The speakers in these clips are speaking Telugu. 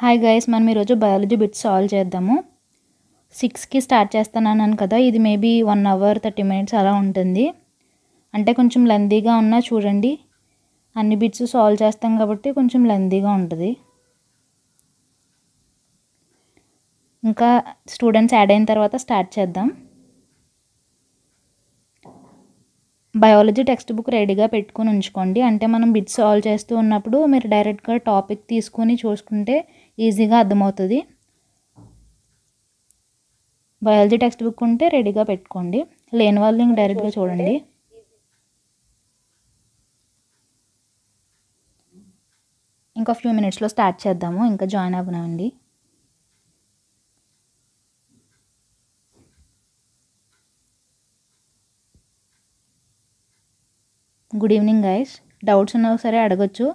హాయ్ గైస్ మనం ఈరోజు బయాలజీ బిట్స్ సాల్వ్ చేద్దాము సిక్స్కి స్టార్ట్ చేస్తానన్నాను కదా ఇది maybe one hour thirty minutes అలా ఉంటుంది అంటే కొంచెం లెందీగా ఉన్నా చూడండి అన్ని బిట్స్ సాల్వ్ చేస్తాం కాబట్టి కొంచెం లెందీగా ఉంటుంది ఇంకా స్టూడెంట్స్ యాడ్ అయిన తర్వాత స్టార్ట్ చేద్దాం బయాలజీ టెక్స్ట్ బుక్ రెడీగా పెట్టుకుని ఉంచుకోండి అంటే మనం బిట్స్ సాల్వ్ చేస్తూ ఉన్నప్పుడు మీరు డైరెక్ట్గా టాపిక్ తీసుకుని చూసుకుంటే ఈజీగా అర్థమవుతుంది బయాలజీ టెక్స్ట్ బుక్ ఉంటే రెడీగా పెట్టుకోండి లేని వాళ్ళు ఇంక డైరెక్ట్గా చూడండి ఇంకా ఫ్యూ మినిట్స్లో స్టార్ట్ చేద్దాము ఇంకా జాయిన్ అవ్వనండి గుడ్ ఈవినింగ్ గైస్ డౌట్స్ ఉన్నా సరే అడగచ్చు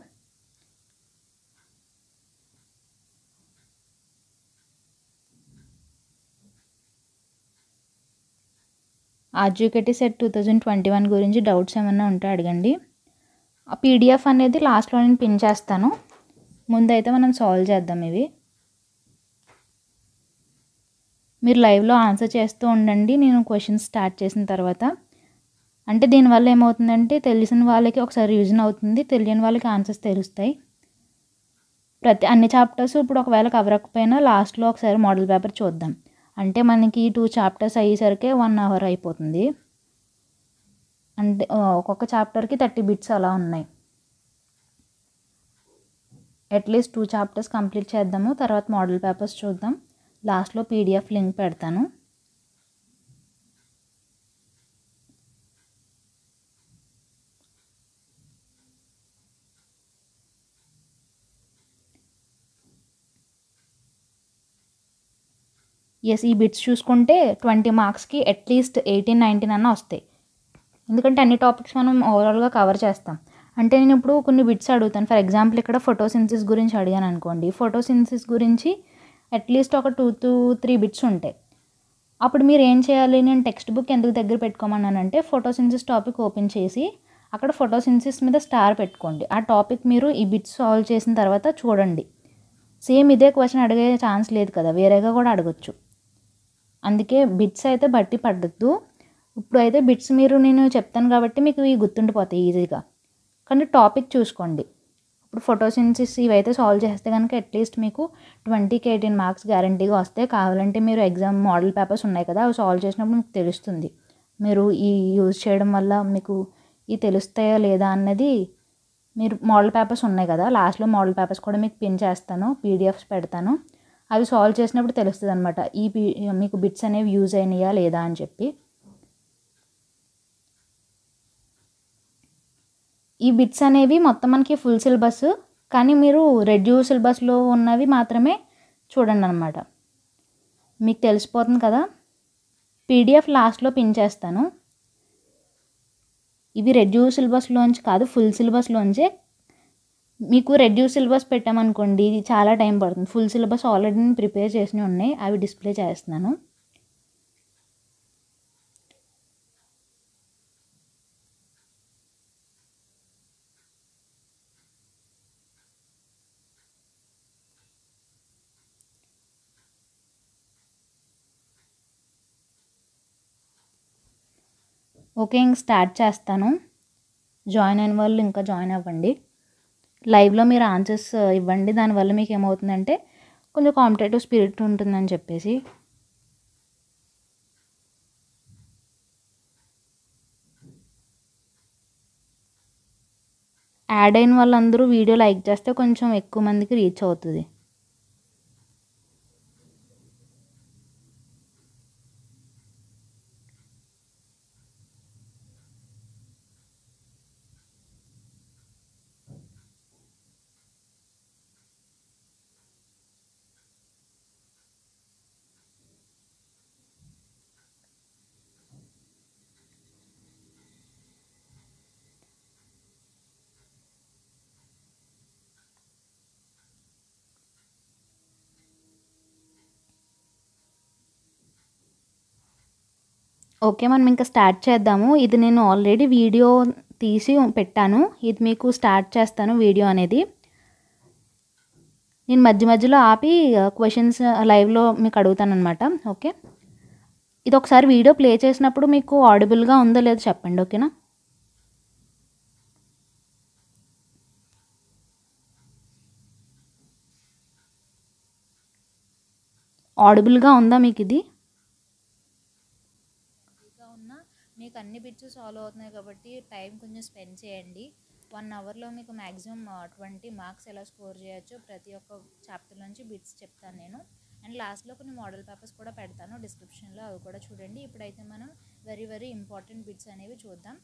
RGUKT set two thousand twenty one గురించి డౌట్స్ ఏమన్నా ఉంటే అడగండి ఆ పీడిఎఫ్ అనేది లాస్ట్లో నేను పిన్ చేస్తాను ముందైతే మనం సాల్వ్ చేద్దాం ఇవి మీరు లైవ్లో ఆన్సర్ చేస్తూ ఉండండి నేను క్వశ్చన్స్ స్టార్ట్ చేసిన తర్వాత అంటే దీనివల్ల ఏమవుతుందంటే తెలిసిన వాళ్ళకి ఒకసారి రివిజన్ అవుతుంది తెలియని వాళ్ళకి ఆన్సర్స్ తెలుస్తాయి ప్రతి అన్ని చాప్టర్స్ ఇప్పుడు ఒకవేళ కవర్ అవ్వకపోయినా లాస్ట్లో ఒకసారి మోడల్ పేపర్ చూద్దాం అంటే మనకి టూ చాప్టర్స్ అయ్యేసరికి వన్ అవర్ అయిపోతుంది అంటే ఒక్కొక్క చాప్టర్కి థర్టీ బిట్స్ అలా ఉన్నాయి అట్లీస్ట్ టూ చాప్టర్స్ కంప్లీట్ చేద్దాము తర్వాత మోడల్ పేపర్స్ చూద్దాం లాస్ట్లో పీడిఎఫ్ లింక్ పెడతాను ఎస్ ఈ బిట్స్ చూసుకుంటే ట్వంటీ మార్క్స్కి అట్లీస్ట్ ఎయిటీన్ నైన్టీన్ అన్న వస్తాయి ఎందుకంటే అన్ని టాపిక్స్ మనం ఓవరాల్గా కవర్ చేస్తాం అంటే నేను ఇప్పుడు కొన్ని బిట్స్ అడుగుతాను ఫర్ ఎగ్జాంపుల్ ఇక్కడ ఫోటోసింథసిస్ గురించి అడిగాను అనుకోండి ఫోటోసింథసిస్ గురించి అట్లీస్ట్ ఒక టూ టూ త్రీ బిట్స్ ఉంటాయి అప్పుడు మీరు ఏం చేయాలి నేను టెక్స్ట్ బుక్ ఎందుకు దగ్గర పెట్టుకోమన్నానంటే ఫోటోసింథసిస్ టాపిక్ ఓపెన్ చేసి అక్కడ ఫోటోసింథసిస్ మీద స్టార్ పెట్టుకోండి ఆ టాపిక్ మీరు ఈ బిట్స్ సాల్వ్ చేసిన తర్వాత చూడండి సేమ్ ఇదే క్వశ్చన్ అడిగే ఛాన్స్ లేదు కదా వేరేగా కూడా అడగచ్చు అందుకే బిట్స్ అయితే బట్టి పడద్దు ఇప్పుడు అయితే బిట్స్ మీరు నేను చెప్తాను కాబట్టి మీకు ఇవి గుర్తుండిపోతాయి ఈజీగా కానీ టాపిక్ చూసుకోండి ఇప్పుడు ఫోటోసిన్సిస్ ఇవైతే సాల్వ్ చేస్తే కనుక అట్లీస్ట్ మీకు ట్వంటీకి ఎయిటీన్ మార్క్స్ గ్యారంటీగా వస్తే కావాలంటే మీరు ఎగ్జామ్ మోడల్ పేపర్స్ ఉన్నాయి కదా అవి సాల్వ్ చేసినప్పుడు మీకు తెలుస్తుంది మీరు ఈ యూజ్ చేయడం వల్ల మీకు ఇవి తెలుస్తాయా లేదా అన్నది మీరు మోడల్ పేపర్స్ ఉన్నాయి కదా లాస్ట్లో మోడల్ పేపర్స్ కూడా మీకు పిన్ చేస్తాను పీడిఎఫ్స్ పెడతాను అవి సాల్వ్ చేసినప్పుడు తెలుస్తుంది అనమాట ఈ మీకు బిట్స్ అనేవి యూజ్ అయినాయా లేదా అని చెప్పి ఈ బిట్స్ అనేవి మొత్తం మనకి ఫుల్ సిలబస్ కానీ మీరు రెడ్యూ సిలబస్లో ఉన్నవి మాత్రమే చూడండి అనమాట మీకు తెలిసిపోతుంది కదా పీడిఎఫ్ లాస్ట్లో పిన్ చేస్తాను ఇవి రెడ్యూస్ సిలబస్లోంచి కాదు ఫుల్ సిలబస్లోంచి మీకు రెడ్యూస్ సిలబస్ పెట్టామనుకోండి ఇది చాలా టైం పడుతుంది ఫుల్ సిలబస్ ఆల్రెడీ నేను ప్రిపేర్ చేసినవి ఉన్నాయి అవి డిస్ప్లే చేస్తున్నాను ఓకే ఇంక స్టార్ట్ చేస్తాను జాయిన్ అయిన వాళ్ళు ఇంకా జాయిన్ అవ్వండి లైవ్లో మీరు ఆన్సర్స్ ఇవ్వండి దానివల్ల మీకు ఏమవుతుందంటే కొంచెం కాంపిటేటివ్ స్పిరిట్ ఉంటుందని చెప్పేసి యాడ్ అయిన వాళ్ళందరూ వీడియో లైక్ చేస్తే కొంచెం ఎక్కువ మందికి రీచ్ అవుతుంది ఓకే మనం ఇంకా స్టార్ట్ చేద్దాము ఇది నేను ఆల్రెడీ వీడియో తీసి పెట్టాను ఇది మీకు స్టార్ట్ చేస్తాను వీడియో అనేది నేను మధ్య మధ్యలో ఆపి క్వశ్చన్స్ లైవ్లో మీకు అడుగుతాను అనమాట ఓకే ఇది ఒకసారి వీడియో ప్లే చేసినప్పుడు మీకు ఆడిబుల్గా ఉందో లేదో చెప్పండి ఓకేనా ఆడిబుల్గా ఉందా మీకు ఇది మీకు అన్ని బిట్స్ సాల్వ్ అవుతున్నాయి కాబట్టి టైం కొంచెం స్పెండ్ చేయండి వన్ అవర్లో మీకు మ్యాక్సిమం ట్వంటీ మార్క్స్ ఎలా స్కోర్ చేయొచ్చో ప్రతి ఒక్క చాప్టర్ నుంచి బిట్స్ చెప్తాను నేను అండ్ లాస్ట్లో కొన్ని మోడల్ పేపర్స్ కూడా పెడతాను డిస్క్రిప్షన్లో అవి కూడా చూడండి ఇప్పుడైతే మనం వెరీ వెరీ ఇంపార్టెంట్ బిట్స్ అనేవి చూద్దాం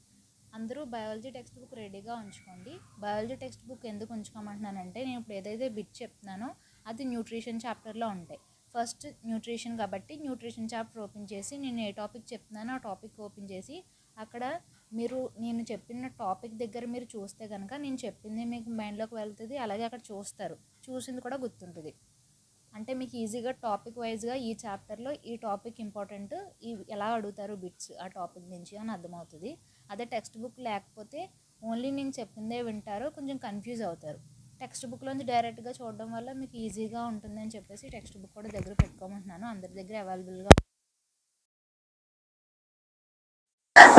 అందరూ బయాలజీ టెక్స్ట్ బుక్ రెడీగా ఉంచుకోండి బయాలజీ టెక్స్ట్ బుక్ ఎందుకు ఉంచుకోమంటున్నానంటే నేను ఇప్పుడు ఏదైతే బిట్ చెప్తున్నానో అది న్యూట్రిషన్ చాప్టర్లో ఉంటాయి ఫస్ట్ న్యూట్రిషన్ కాబట్టి న్యూట్రిషన్ చాప్టర్ ఓపెన్ చేసి నేను ఏ టాపిక్ చెప్తున్నానో ఆ టాపిక్ ఓపెన్ చేసి అక్కడ మీరు నేను చెప్పిన టాపిక్ దగ్గర మీరు చూస్తే కనుక నేను చెప్పింది మీకు మైండ్లోకి వెళ్తుంది అలాగే అక్కడ చూస్తారు చూసింది కూడా గుర్తుంటుంది అంటే మీకు ఈజీగా టాపిక్ వైజ్గా ఈ చాప్టర్లో ఈ టాపిక్ ఇంపార్టెంట్ ఈ ఎలా అడుగుతారు బిట్స్ ఆ టాపిక్ నుంచి అని అర్థమవుతుంది అదే టెక్స్ట్ బుక్ లేకపోతే ఓన్లీ నేను చెప్పిందే వింటారు కొంచెం కన్ఫ్యూజ్ అవుతారు టెక్స్ట్ బుక్లోంచి డైరెక్ట్గా చూడడం వల్ల మీకు ఈజీగా ఉంటుందని చెప్పేసి టెక్స్ట్ బుక్ కూడా దగ్గర పెట్టుకోమంటున్నాను అందరి దగ్గర అవైలబుల్గా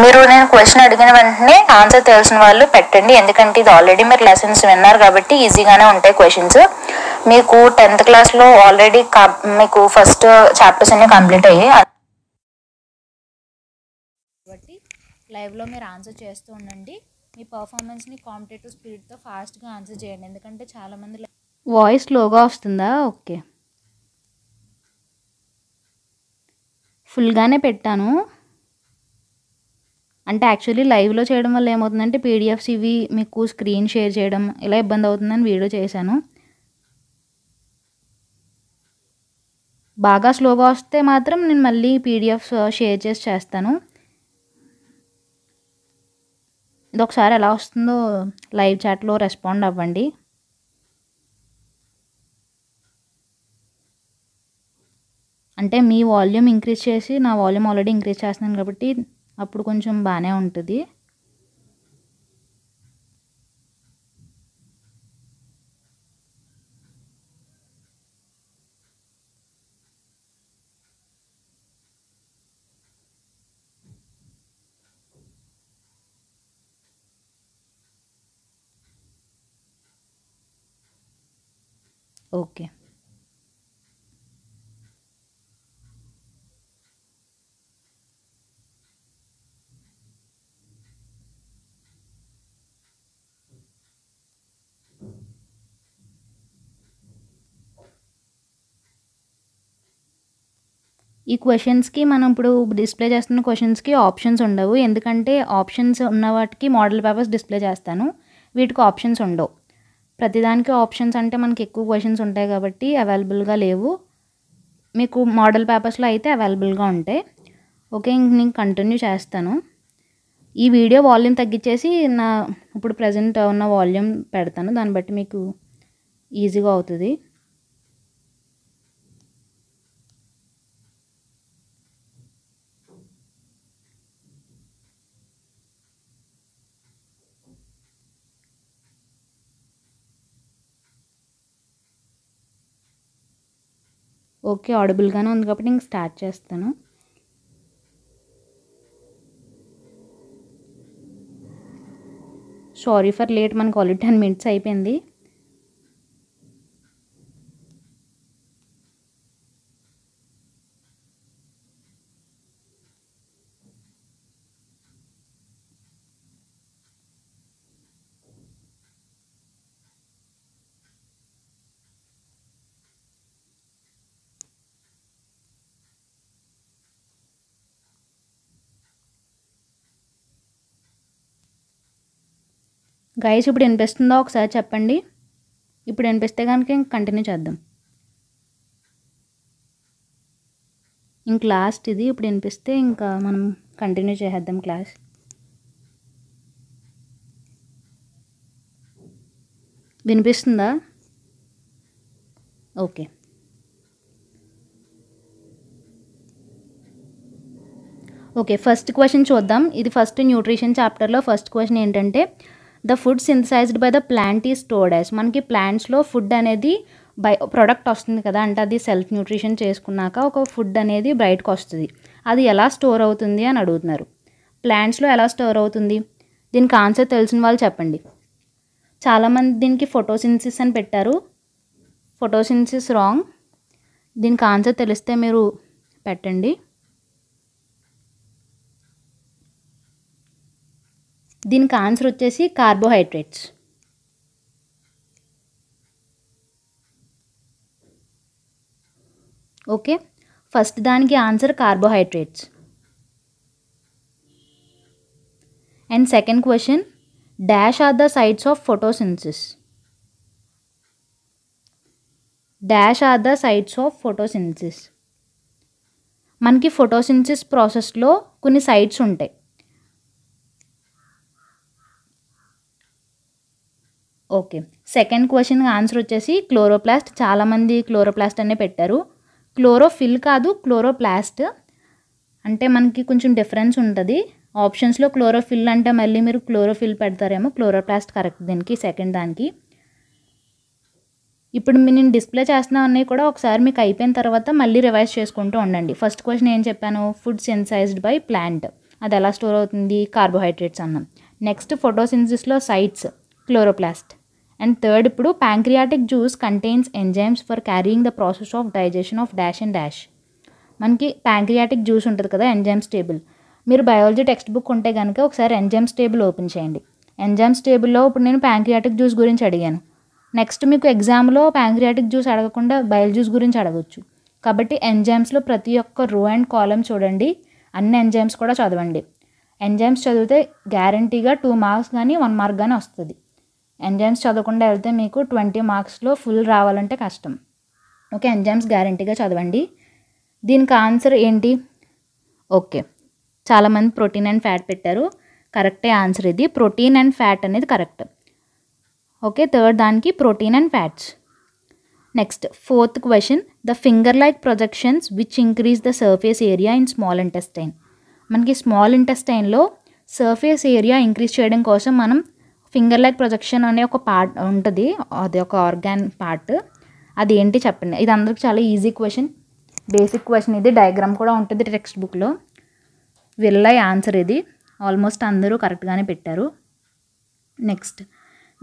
మీరు నేను క్వశ్చన్ అడిగిన వెంటనే ఆన్సర్ తెలిసిన వాళ్ళు పెట్టండి ఎందుకంటే ఇది ఆల్రెడీ మీరు లెసన్స్ విన్నారు కాబట్టి ఈజీగానే ఉంటాయి క్వశ్చన్స్ మీకు టెన్త్ క్లాస్లో ఆల్రెడీ మీకు ఫస్ట్ చాప్టర్స్ అన్నీ కంప్లీట్ అయ్యాయి కాబట్టి లైవ్లో మీరు ఆన్సర్ చేస్తూ ఉండండి మీ పర్ఫార్మెన్స్ని కాంపిటేటివ్ స్పిరిట్తో ఫాస్ట్గా ఆన్సర్ చేయండి ఎందుకంటే చాలామంది వాయిస్ లోగా వస్తుందా ఓకే ఫుల్గానే పెట్టాను అంటే యాక్చువల్లీ లైవ్లో చేయడం వల్ల ఏమవుతుందంటే పీడిఎఫ్స్ ఇవి మీకు స్క్రీన్ షేర్ చేయడం ఇలా ఇబ్బంది అవుతుందని వీడియో చేశాను బాగా స్లోగా వస్తే మాత్రం నేను మళ్ళీ పీడిఎఫ్స్ షేర్ uh, చేసి చేస్తాను ఇది ఒకసారి ఎలా వస్తుందో లైవ్ చాట్లో రెస్పాండ్ అవ్వండి అంటే మీ వాల్యూమ్ ఇంక్రీజ్ చేసి నా వాల్యూమ్ ఆల్రెడీ ఇంక్రీజ్ చేస్తున్నాను కాబట్టి అప్పుడు కొంచెం బాగానే ఉంటుంది ఈ క్వశ్చన్స్కి మనం ఇప్పుడు డిస్ప్లే చేస్తున్న క్వశ్చన్స్కి ఆప్షన్స్ ఉండవు ఎందుకంటే ఆప్షన్స్ ఉన్న వాటికి మోడల్ పేపర్స్ డిస్ప్లే చేస్తాను వీటికి ఆప్షన్స్ ఉండవు ప్రతిదానికి ఆప్షన్స్ అంటే మనకి ఎక్కువ క్వశ్చన్స్ ఉంటాయి కాబట్టి అవైలబుల్గా లేవు మీకు మోడల్ పేపర్స్లో అయితే అవైలబుల్గా ఉంటాయి ఓకే ఇంక నేను కంటిన్యూ చేస్తాను ఈ వీడియో వాల్యూమ్ తగ్గించేసి నా ఇప్పుడు ప్రజెంట్ ఉన్న వాల్యూమ్ పెడతాను దాన్ని బట్టి మీకు ఈజీగా అవుతుంది ఓకే ఆడబుల్గానే ఉంది కాబట్టి నేను స్టార్ట్ చేస్తాను సారీ ఫర్ లేట్ మనకు ఆల్రెడీ టెన్ మినిట్స్ అయిపోయింది గైస్ ఇప్పుడు వినిపిస్తుందో ఒకసారి చెప్పండి ఇప్పుడు వినిపిస్తే కనుక ఇంక కంటిన్యూ చేద్దాం ఇంక లాస్ట్ ఇది ఇప్పుడు వినిపిస్తే ఇంకా మనం కంటిన్యూ చేసేద్దాం క్లాస్ వినిపిస్తుందా ఓకే ఓకే ఫస్ట్ క్వశ్చన్ చూద్దాం ఇది ఫస్ట్ న్యూట్రిషన్ చాప్టర్లో ఫస్ట్ క్వశ్చన్ ఏంటంటే the food synthesized by the plant is stored as మనకి ప్లాంట్స్లో ఫుడ్ అనేది బై ప్రొడక్ట్ వస్తుంది కదా అంటే అది సెల్ఫ్ న్యూట్రిషన్ చేసుకున్నాక ఒక ఫుడ్ అనేది బయటకు వస్తుంది అది ఎలా స్టోర్ అవుతుంది అని అడుగుతున్నారు ప్లాంట్స్లో ఎలా స్టోర్ అవుతుంది దీనికి ఆన్సర్ తెలిసిన వాళ్ళు చెప్పండి చాలామంది దీనికి ఫోటోసిన్సిస్ అని పెట్టారు ఫోటోసిన్సిస్ రాంగ్ దీనికి ఆన్సర్ తెలిస్తే మీరు పెట్టండి దీనికి ఆన్సర్ వచ్చేసి కార్బోహైడ్రేట్స్ ఓకే ఫస్ట్ దానికి answer carbohydrates and second question dash are the sides of photosynthesis dash are the sides of photosynthesis మనకి ఫోటోసిన్సిస్ ప్రాసెస్లో కొన్ని సైట్స్ ఉంటాయి ఓకే సెకండ్ క్వశ్చన్ ఆన్సర్ వచ్చేసి క్లోరోప్లాస్ట్ చాలామంది క్లోరోప్లాస్ట్ అనే పెట్టారు క్లోరోఫిల్ కాదు క్లోరోప్లాస్ట్ అంటే మనకి కొంచెం డిఫరెన్స్ ఉంటుంది ఆప్షన్స్లో క్లోరోఫిల్ అంటే మళ్ళీ మీరు క్లోరోఫిల్ పెడతారేమో క్లోరోప్లాస్ట్ కరెక్ట్ దీనికి సెకండ్ దానికి ఇప్పుడు మీ నేను డిస్ప్లే చేస్తున్నా ఉన్నాయి కూడా ఒకసారి మీకు అయిపోయిన తర్వాత మళ్ళీ రివైజ్ చేసుకుంటూ ఉండండి ఫస్ట్ క్వశ్చన్ ఏం చెప్పాను ఫుడ్ సెన్సైజ్డ్ బై ప్లాంట్ అది ఎలా స్టోర్ అవుతుంది కార్బోహైడ్రేట్స్ అన్నాం నెక్స్ట్ ఫోటోసిన్సిస్లో సైట్స్ క్లోరోప్లాస్ట్ అండ్ థర్డ్ ఇప్పుడు pancreatic juice contains enzymes for carrying the process of digestion of dash and dash మనకి ప్యాంక్రియాటిక్ జ్యూస్ ఉంటుంది కదా ఎంజైమ్స్ టేబుల్ మీరు బయాలజీ టెక్స్ట్ బుక్ ఉంటే కనుక ఒకసారి ఎంజైమ్స్ టేబుల్ ఓపెన్ చేయండి ఎంజైమ్స్ టేబుల్లో ఇప్పుడు నేను ప్యాంక్రియాటిక్ జ్యూస్ గురించి అడిగాను నెక్స్ట్ మీకు ఎగ్జామ్లో ప్యాంక్రియాటిక్ జ్యూస్ అడగకుండా బయల్ జ్యూస్ గురించి అడగవచ్చు కాబట్టి ఎంజైమ్స్లో ప్రతి ఒక్క రో అండ్ కాలం చూడండి అన్ని ఎంజైమ్స్ కూడా చదవండి ఎంజైమ్స్ చదివితే గ్యారంటీగా టూ మార్క్స్ కానీ వన్ మార్క్ కానీ వస్తుంది ఎంజైమ్స్ చదవకుండా వెళ్తే మీకు ట్వంటీ మార్క్స్లో ఫుల్ రావాలంటే కష్టం ఓకే ఎంజైమ్స్ గ్యారంటీగా చదవండి దీనికి ఆన్సర్ ఏంటి ఓకే చాలామంది ప్రోటీన్ అండ్ ఫ్యాట్ పెట్టారు కరెక్టే ఆన్సర్ ఇది ప్రోటీన్ అండ్ ఫ్యాట్ అనేది కరెక్ట్ ఓకే థర్డ్ దానికి protein and fats next fourth question the finger like projections which increase the surface area in small intestine మనకి స్మాల్ ఇంటెస్టైన్లో సర్ఫేస్ ఏరియా ఇంక్రీజ్ చేయడం కోసం మనం ఫింగర్ లైక్ ప్రొజెక్షన్ అనే ఒక పార్ట్ ఉంటుంది అది ఒక ఆర్గాన్ పార్ట్ అది ఏంటి చెప్పండి ఇది అందరికి చాలా ఈజీ క్వశ్చన్ బేసిక్ క్వశ్చన్ ఇది డయాగ్రామ్ కూడా ఉంటుంది టెక్స్ట్ బుక్లో వెళ్ళాయి ఆన్సర్ ఇది ఆల్మోస్ట్ అందరూ కరెక్ట్గానే పెట్టారు next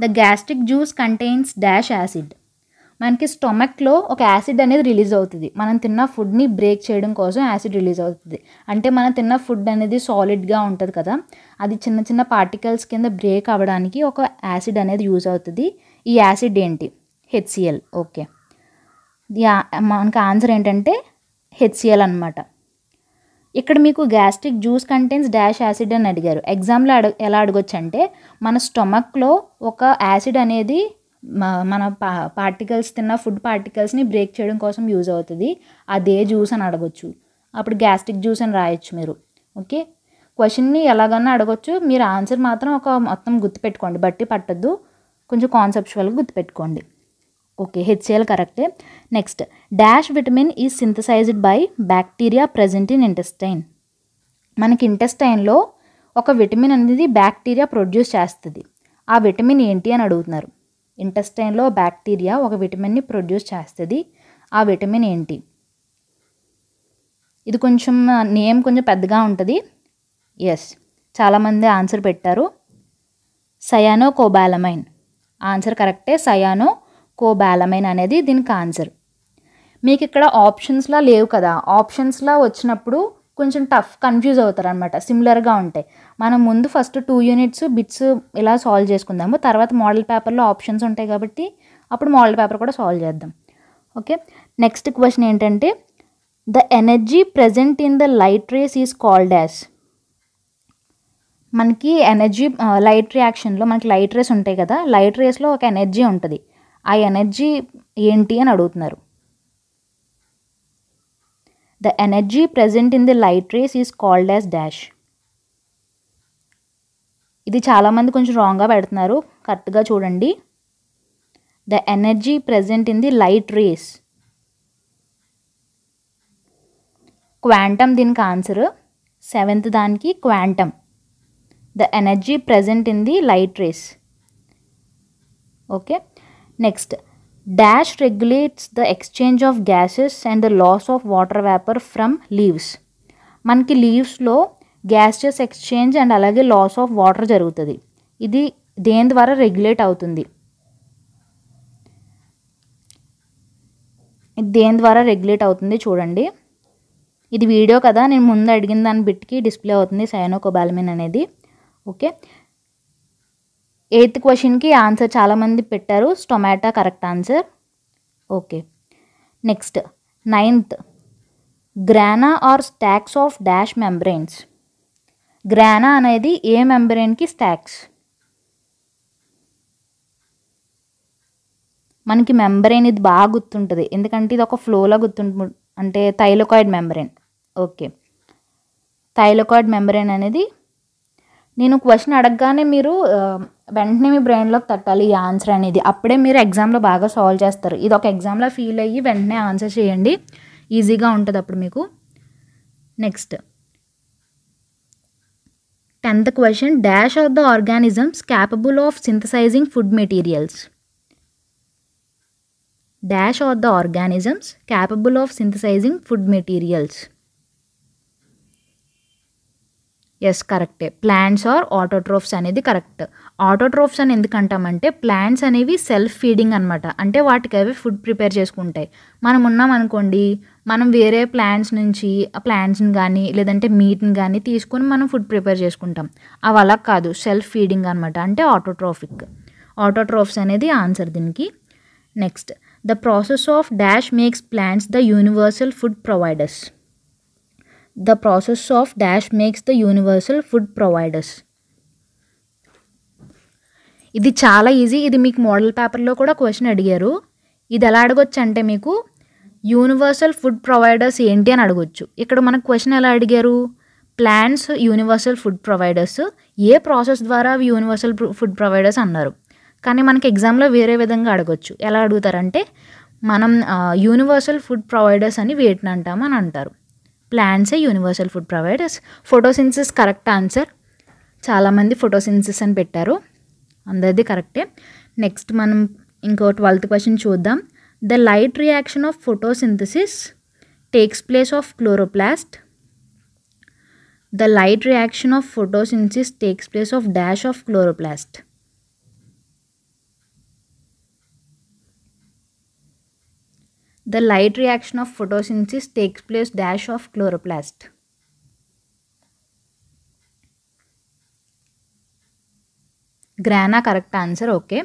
the gastric juice contains dash acid మనకి స్టొమక్లో ఒక యాసిడ్ అనేది రిలీజ్ అవుతుంది మనం తిన్న ఫుడ్ని బ్రేక్ చేయడం కోసం యాసిడ్ రిలీజ్ అవుతుంది అంటే మనం తిన్న ఫుడ్ అనేది సాలిడ్గా ఉంటుంది కదా అది చిన్న చిన్న పార్టికల్స్ కింద బ్రేక్ అవ్వడానికి ఒక యాసిడ్ అనేది యూజ్ అవుతుంది ఈ యాసిడ్ ఏంటి హెచ్సిఎల్ ఓకే మనకి ఆన్సర్ ఏంటంటే హెచ్సిఎల్ అనమాట ఇక్కడ మీకు gastric juice contains dash acid అని అడిగారు ఎగ్జామ్లో అడగ ఎలా అడగొచ్చు అంటే మన స్టొమక్లో ఒక యాసిడ్ అనేది మన పా పార్టికల్స్ తిన్న ఫుడ్ పార్టికల్స్ని బ్రేక్ చేయడం కోసం యూజ్ అవుతుంది అదే జ్యూస్ అని అడగొచ్చు అప్పుడు గ్యాస్ట్రిక్ జ్యూస్ అని రాయొచ్చు మీరు ఓకే క్వశ్చన్ని ఎలాగన్నా అడగొచ్చు మీరు ఆన్సర్ మాత్రం ఒక మొత్తం గుర్తుపెట్టుకోండి బట్టి పట్టద్దు కొంచెం కాన్సెప్చువల్గా గుర్తుపెట్టుకోండి ఓకే హెచ్సిఎల్ కరెక్టే next dash vitamin is synthesized by bacteria present in intestine మనకి ఇంటెస్టైన్లో ఒక విటమిన్ అనేది బ్యాక్టీరియా ప్రొడ్యూస్ చేస్తుంది ఆ విటమిన్ ఏంటి అని అడుగుతున్నారు ఇంటెస్టైన్లో బ్యాక్టీరియా ఒక విటమిన్ని ప్రొడ్యూస్ చేస్తుంది ఆ విటమిన్ ఏంటి ఇది కొంచెం నేమ్ కొంచెం పెద్దగా ఉంటుంది ఎస్ చాలామంది ఆన్సర్ పెట్టారు సయానో కోబాలమైన్ ఆన్సర్ కరెక్టే సయానో కోబాలమైన్ అనేది దీనికి ఆన్సర్ మీకు ఇక్కడ ఆప్షన్స్లా లేవు కదా ఆప్షన్స్లా వచ్చినప్పుడు కొంచెం టఫ్ కన్ఫ్యూజ్ అవుతారు అనమాట సిమిలర్గా ఉంటాయి మనం ముందు ఫస్ట్ టూ యూనిట్స్ బిట్స్ ఇలా సాల్వ్ చేసుకుందాము తర్వాత మోడల్ పేపర్లో ఆప్షన్స్ ఉంటాయి కాబట్టి అప్పుడు మోడల్ పేపర్ కూడా సాల్వ్ చేద్దాం ఓకే నెక్స్ట్ క్వశ్చన్ ఏంటంటే the energy present in the light rays is called as మనకి ఎనర్జీ లైట్ రియాక్షన్లో మనకి లైట్ రేస్ ఉంటాయి కదా లైట్ రేస్లో ఒక ఎనర్జీ ఉంటుంది ఆ ఎనర్జీ ఏంటి అని అడుగుతున్నారు The energy present in the light rays is called as dash. ఇది చాలామంది కొంచెం రాంగ్గా పెడుతున్నారు కరెక్ట్గా చూడండి the energy present in the light rays quantum దీనికి ఆన్సర్ సెవెంత్ దానికి quantum the energy present in the light rays okay next dash regulates the exchange of gases and the loss of water vapour from leaves మనకి లీవ్స్లో గ్యాసెస్ ఎక్స్చేంజ్ అండ్ అలాగే లాస్ ఆఫ్ వాటర్ జరుగుతుంది ఇది దేని ద్వారా రెగ్యులేట్ అవుతుంది దేని ద్వారా రెగ్యులేట్ అవుతుంది చూడండి ఇది వీడియో కదా నేను ముందు అడిగిన దాన్ని బిట్కి డిస్ప్లే అవుతుంది సైనో అనేది ఓకే ఎయిత్ క్వశ్చన్కి ఆన్సర్ చాలామంది పెట్టారు stomata correct answer okay next ninth grana are stacks of dash membranes grana అనేది ఏ మెంబ్రెయిన్కి స్టాక్స్ మనకి మెంబ్రెయిన్ ఇది బాగా గుర్తుంటుంది ఎందుకంటే ఇది ఒక ఫ్లోలా గుర్తుంటు అంటే thylakoid membrane okay thylakoid membrane అనేది నేను క్వశ్చన్ అడగగానే మీరు వెంటనే మీ బ్రెయిన్లోకి తట్టాలి ఈ ఆన్సర్ అనేది అప్పుడే మీరు ఎగ్జామ్లో బాగా సాల్వ్ చేస్తారు ఇది ఒక ఎగ్జామ్లో ఫీల్ అయ్యి వెంటనే ఆన్సర్ చేయండి ఈజీగా ఉంటుంది అప్పుడు మీకు next tenth question dash of the organisms capable of synthesizing food materials dash of the organisms capable of synthesizing food materials yes కరెక్టే ప్లాంట్స్ ఆర్ ఆటోట్రోఫ్స్ అనేది కరెక్ట్ ఆటోట్రోఫ్స్ అని ఎందుకంటామంటే ప్లాంట్స్ అనేవి సెల్ఫ్ ఫీడింగ్ అనమాట అంటే వాటికి అవి ఫుడ్ ప్రిపేర్ చేసుకుంటాయి మనం ఉన్నాం అనుకోండి మనం వేరే ప్లాంట్స్ నుంచి ఆ ప్లాంట్స్ని కానీ లేదంటే మీట్ని కానీ తీసుకొని మనం ఫుడ్ ప్రిపేర్ చేసుకుంటాం అవి అలా కాదు సెల్ఫ్ ఫీడింగ్ అనమాట అంటే ఆటోట్రోఫిక్ ఆటోట్రోఫ్స్ అనేది ఆన్సర్ దీనికి next the process of dash makes plants the universal food providers the process of dash makes the universal food providers ఇది చాలా ఈజీ ఇది మీకు మోడల్ పేపర్లో కూడా క్వశ్చన్ అడిగారు ఇది ఎలా అడగొచ్చు అంటే మీకు యూనివర్సల్ ఫుడ్ ప్రొవైడర్స్ ఏంటి అని అడగొచ్చు ఇక్కడ మనకు క్వశ్చన్ ఎలా అడిగారు ప్లాన్స్ యూనివర్సల్ ఫుడ్ ప్రొవైడర్స్ ఏ ప్రాసెస్ ద్వారా అవి యూనివర్సల్ ఫుడ్ ప్రొవైడర్స్ అన్నారు కానీ మనకి ఎగ్జామ్లో వేరే విధంగా అడగొచ్చు ఎలా అడుగుతారంటే మనం యూనివర్సల్ ఫుడ్ ప్రొవైడర్స్ అని వేటిని అంటామని అంటారు ప్లాంట్సే universal food providers photosynthesis correct answer చాలామంది ఫోటోసిన్సిస్ అని పెట్టారు అందరిది కరెక్టే నెక్స్ట్ మనం ఇంకో ట్వెల్త్ క్వశ్చన్ చూద్దాం the light reaction of photosynthesis takes place of chloroplast the light reaction of photosynthesis takes place of dash of chloroplast the light reaction of photosynthesis takes place dash of chloroplast grana correct answer okay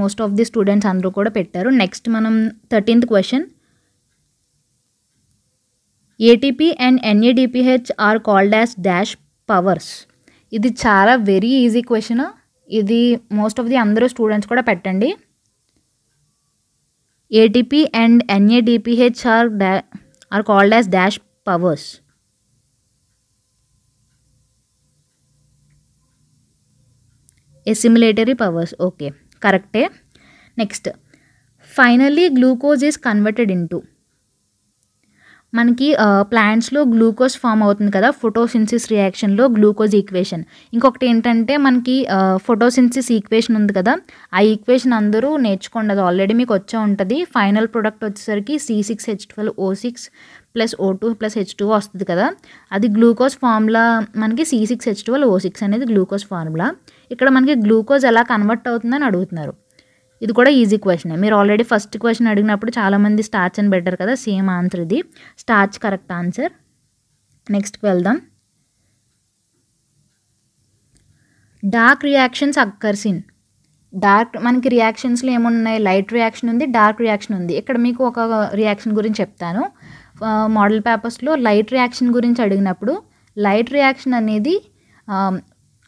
most of the students అందరూ కూడా పెట్టారు నెక్స్ట్ మనం thirteenth question ATP and NADPH are called as dash powers ఇది చాలా వెరీ ఈజీ క్వశ్చన్ ఇది మోస్ట్ ఆఫ్ ది అందరూ స్టూడెంట్స్ కూడా పెట్టండి ATP and NADPH are, are called as dash powers. Assimilatory powers. Okay, correct. Next, finally glucose is converted into మనకి ప్లాంట్స్లో గ్లూకోజ్ ఫామ్ అవుతుంది కదా ఫోటోసిన్సిస్ రియాక్షన్లో గ్లూకోజ్ ఈక్వేషన్ ఇంకొకటి ఏంటంటే మనకి ఫోటోసిన్సిస్ ఈక్వేషన్ ఉంది కదా ఆ ఈక్వేషన్ అందరూ నేర్చుకోండి అది ఆల్రెడీ మీకు వచ్చే ఉంటుంది ఫైనల్ ప్రోడక్ట్ వచ్చేసరికి C six H twelve O six plus O two plus H two వస్తుంది కదా అది గ్లూకోజ్ ఫార్ములా మనకి C six H twelve O six అనేది గ్లూకోజ్ ఫార్ములా ఇక్కడ మనకి గ్లూకోజ్ ఎలా కన్వర్ట్ అవుతుందని అడుగుతున్నారు ఇది కూడా ఈజీ క్వశ్చన్ మీరు ఆల్రెడీ ఫస్ట్ క్వశ్చన్ అడిగినప్పుడు చాలామంది స్టార్చ్ అని పెట్టారు కదా సేమ్ ఆన్సర్ ఇది స్టార్చ్ కరెక్ట్ ఆన్సర్ నెక్స్ట్కి వెళ్దాం dark reactions occurs in dark మనకి రియాక్షన్స్లో ఏమున్నాయి లైట్ రియాక్షన్ ఉంది డార్క్ రియాక్షన్ ఉంది ఇక్కడ మీకు ఒక రియాక్షన్ గురించి చెప్తాను మోడల్ పేపర్స్లో లైట్ రియాక్షన్ గురించి అడిగినప్పుడు లైట్ రియాక్షన్ అనేది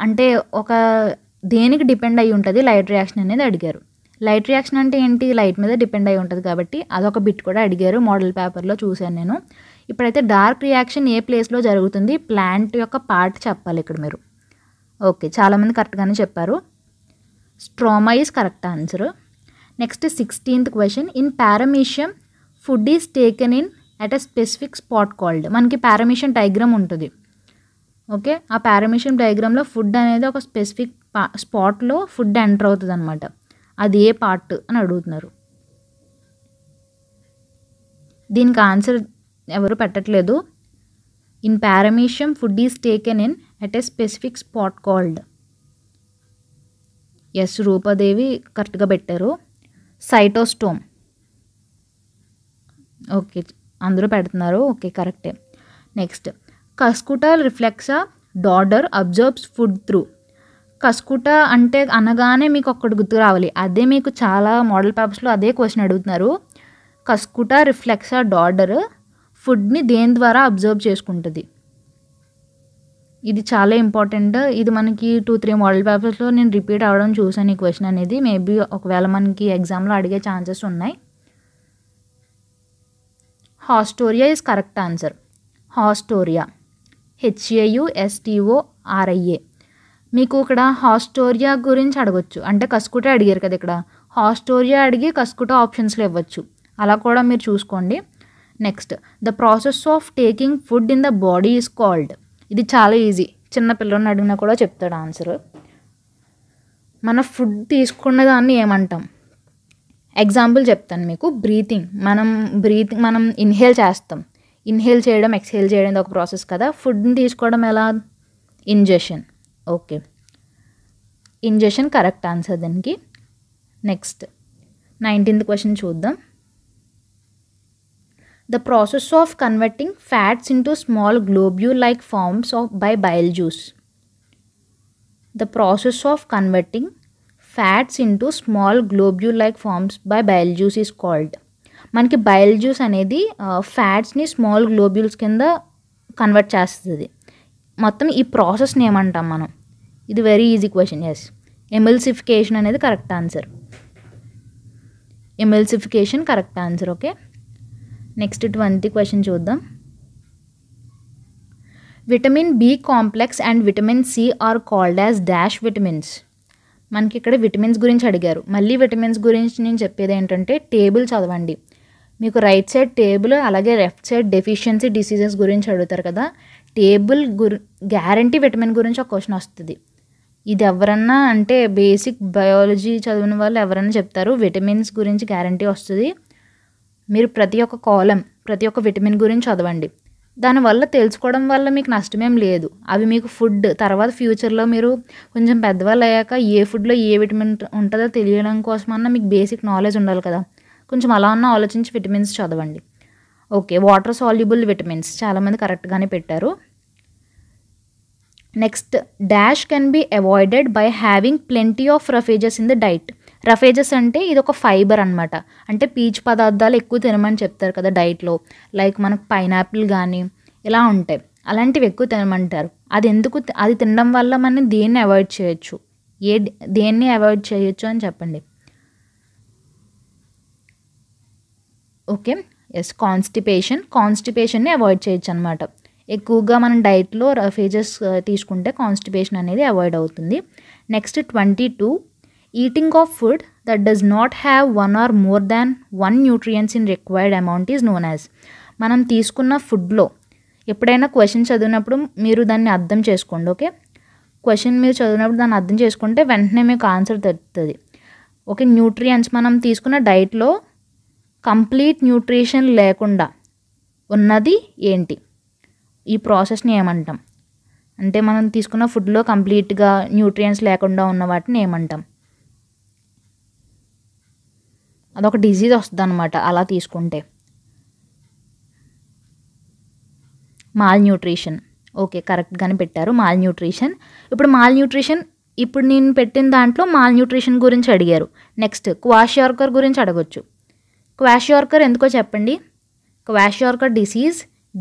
అంటే ఒక దేనికి డిపెండ్ అయి ఉంటుంది లైట్ రియాక్షన్ అనేది అడిగారు లైట్ రియాక్షన్ అంటే ఏంటి లైట్ మీద డిపెండ్ అయి ఉంటుంది కాబట్టి అదొక బిట్ కూడా అడిగారు మోడల్ పేపర్లో చూశాను నేను ఇప్పుడైతే డార్క్ రియాక్షన్ ఏ ప్లేస్లో జరుగుతుంది ప్లాంట్ యొక్క పార్ట్ చెప్పాలి ఇక్కడ మీరు ఓకే చాలామంది కరెక్ట్గానే చెప్పారు stroma is correct answer next sixteenth question in paramecium food is taken in at a specific spot called మనకి పారమీషియం డయాగ్రామ్ ఉంటుంది ఓకే ఆ పారమీషియం డయాగ్రామ్లో ఫుడ్ అనేది ఒక స్పెసిఫిక్ స్పాట్లో ఫుడ్ ఎంటర్ అవుతుంది అనమాట అది ఏ పార్ట్ అని అడుగుతున్నారు దీనికి ఆన్సర్ ఎవరు పెట్టట్లేదు in paramecium food is taken in at a specific spot called yes Rupadevi కరెక్ట్గా పెట్టారు సైటోస్టోమ్ ఓకే అందరూ పెడుతున్నారు ఓకే కరెక్టే next cuscuta reflexa dodder absorbs food through cuscuta అంటే అనగానే మీకు ఒక్కటి గుర్తు రావాలి అదే మీకు చాలా మోడల్ పేపర్స్లో అదే క్వశ్చన్ అడుగుతున్నారు కస్కుట రిఫ్లెక్సా డార్డర్ ఫుడ్ని దేని ద్వారా అబ్జర్వ్ చేసుకుంటుంది ఇది చాలా ఇంపార్టెంట్ ఇది మనకి టూ త్రీ మోడల్ పేపర్స్లో నేను రిపీట్ అవ్వడం చూసాను ఈ క్వశ్చన్ అనేది మేబీ ఒకవేళ మనకి ఎగ్జామ్లో అడిగే ఛాన్సెస్ ఉన్నాయి haustoria is correct answer haustoria H A U S T O R I A మీకు ఇక్కడ హాస్టోరియా గురించి అడగచ్చు అంటే కసుకుట అడిగారు కదా ఇక్కడ హాస్టోరియా అడిగి కసుకుట ఆప్షన్స్లో ఇవ్వచ్చు అలా కూడా మీరు చూసుకోండి next the process of taking food in the body is called ఇది చాలా ఈజీ చిన్న పిల్లల్ని అడిగినా కూడా చెప్తాడు ఆన్సర్ మన ఫుడ్ తీసుకున్న దాన్ని ఏమంటాం ఎగ్జాంపుల్ చెప్తాను మీకు బ్రీతింగ్ మనం బ్రీతింగ్ మనం ఇన్హేల్ చేస్తాం ఇన్హేల్ చేయడం ఎక్స్హేల్ చేయడం ఒక ప్రాసెస్ కదా ఫుడ్ని తీసుకోవడం ఎలా ingestion okay ingestion correct answer దానికి నెక్స్ట్ నైన్టీన్త్ క్వశ్చన్ చూద్దాం the process of converting fats into small globule like forms of by bile juice the process of converting fats into small globule like forms by bile juice is called మనకి బయల్ జ్యూస్ అనేది ఫ్యాట్స్ని స్మాల్ గ్లోబ్యూల్స్ కింద కన్వర్ట్ చేస్తుంది మొత్తం ఈ ప్రాసెస్ని ఏమంటాం మనం ఇది very easy question yes emulsification అనేది correct answer emulsification correct answer okay next twenty question చూద్దాం vitamin B complex and vitamin C are called as dash vitamins మనకి ఇక్కడ విటమిన్స్ గురించి అడిగారు మళ్ళీ విటమిన్స్ గురించి నేను చెప్పేది ఏంటంటే టేబుల్ చదవండి మీకు రైట్ సైడ్ టేబుల్ అలాగే లెఫ్ట్ సైడ్ డెఫిషియన్సీ డిసీజెస్ గురించి అడుగుతారు కదా టేబుల్ గురి గ్యారంటీ విటమిన్ గురించి ఒక క్వశ్చన్ వస్తుంది ఇది ఎవరన్నా అంటే బేసిక్ బయాలజీ చదివిన వాళ్ళు ఎవరన్నా చెప్తారు విటమిన్స్ గురించి గ్యారంటీ వస్తుంది మీరు ప్రతి ఒక్క కాలం ప్రతి ఒక్క విటమిన్ గురించి చదవండి దానివల్ల తెలుసుకోవడం వల్ల మీకు నష్టమేం లేదు అవి మీకు ఫుడ్ తర్వాత ఫ్యూచర్లో మీరు కొంచెం పెద్దవాళ్ళు అయ్యాక ఏ ఫుడ్లో ఏ విటమిన్ ఉంటుందో తెలియడం కోసమన్నా మీకు బేసిక్ నాలెడ్జ్ ఉండాలి కదా కొంచెం అలా ఉన్న ఆలోచించి విటమిన్స్ చదవండి ఓకే వాటర్ సాల్యుబుల్ విటమిన్స్ చాలామంది కరెక్ట్గానే పెట్టారు next dash can be avoided by having plenty of roughages in the diet roughages అంటే ఇది ఒక ఫైబర్ అనమాట అంటే పీచ్ పదార్థాలు ఎక్కువ తినమని చెప్తారు కదా డైట్లో లైక్ మనకు పైనాపిల్ కానీ ఇలా ఉంటాయి అలాంటివి ఎక్కువ తినమంటారు అది ఎందుకు అది తినడం వల్ల మనం దేన్ని అవాయిడ్ చేయొచ్చు ఏ దేన్ని అవాయిడ్ చేయొచ్చు అని చెప్పండి ఓకే ఎస్ కాన్స్టిపేషన్ కాన్స్టిపేషన్ని అవాయిడ్ చేయొచ్చు అనమాట ఎక్కువగా మనం డైట్లో రఫేజెస్ uh, తీసుకుంటే కాన్స్టిపేషన్ అనేది అవాయిడ్ అవుతుంది next twenty two eating of food that does not have one or more than one nutrients in required amount is known as మనం తీసుకున్న ఫుడ్లో ఎప్పుడైనా క్వశ్చన్ చదివినప్పుడు మీరు దాన్ని అర్థం చేసుకోండి ఓకే క్వశ్చన్ మీరు చదివినప్పుడు దాన్ని అర్థం చేసుకుంటే వెంటనే మీకు ఆన్సర్ దొరుకుతుంది ఓకే న్యూట్రియంట్స్ మనం తీసుకున్న డైట్లో కంప్లీట్ న్యూట్రిషన్ లేకుండా ఉన్నది ఏంటి ఈ ప్రాసెస్ని ఏమంటాం అంటే మనం తీసుకున్న ఫుడ్లో కంప్లీట్గా న్యూట్రియన్స్ లేకుండా ఉన్న వాటిని ఏమంటాం అదొక డిజీజ్ వస్తుంది అనమాట అలా తీసుకుంటే మాల్ న్యూట్రిషన్ ఓకే కరెక్ట్గానే పెట్టారు మాల్ న్యూట్రిషన్ ఇప్పుడు మాల్ న్యూట్రిషన్ ఇప్పుడు నేను పెట్టిన దాంట్లో మాల్ న్యూట్రిషన్ గురించి అడిగారు నెక్స్ట్ క్వాష్ యార్కర్ గురించి అడగొచ్చు క్వాషియోర్కర్ ఎందుకో చెప్పండి క్వాషియోర్కర్ డిసీజ్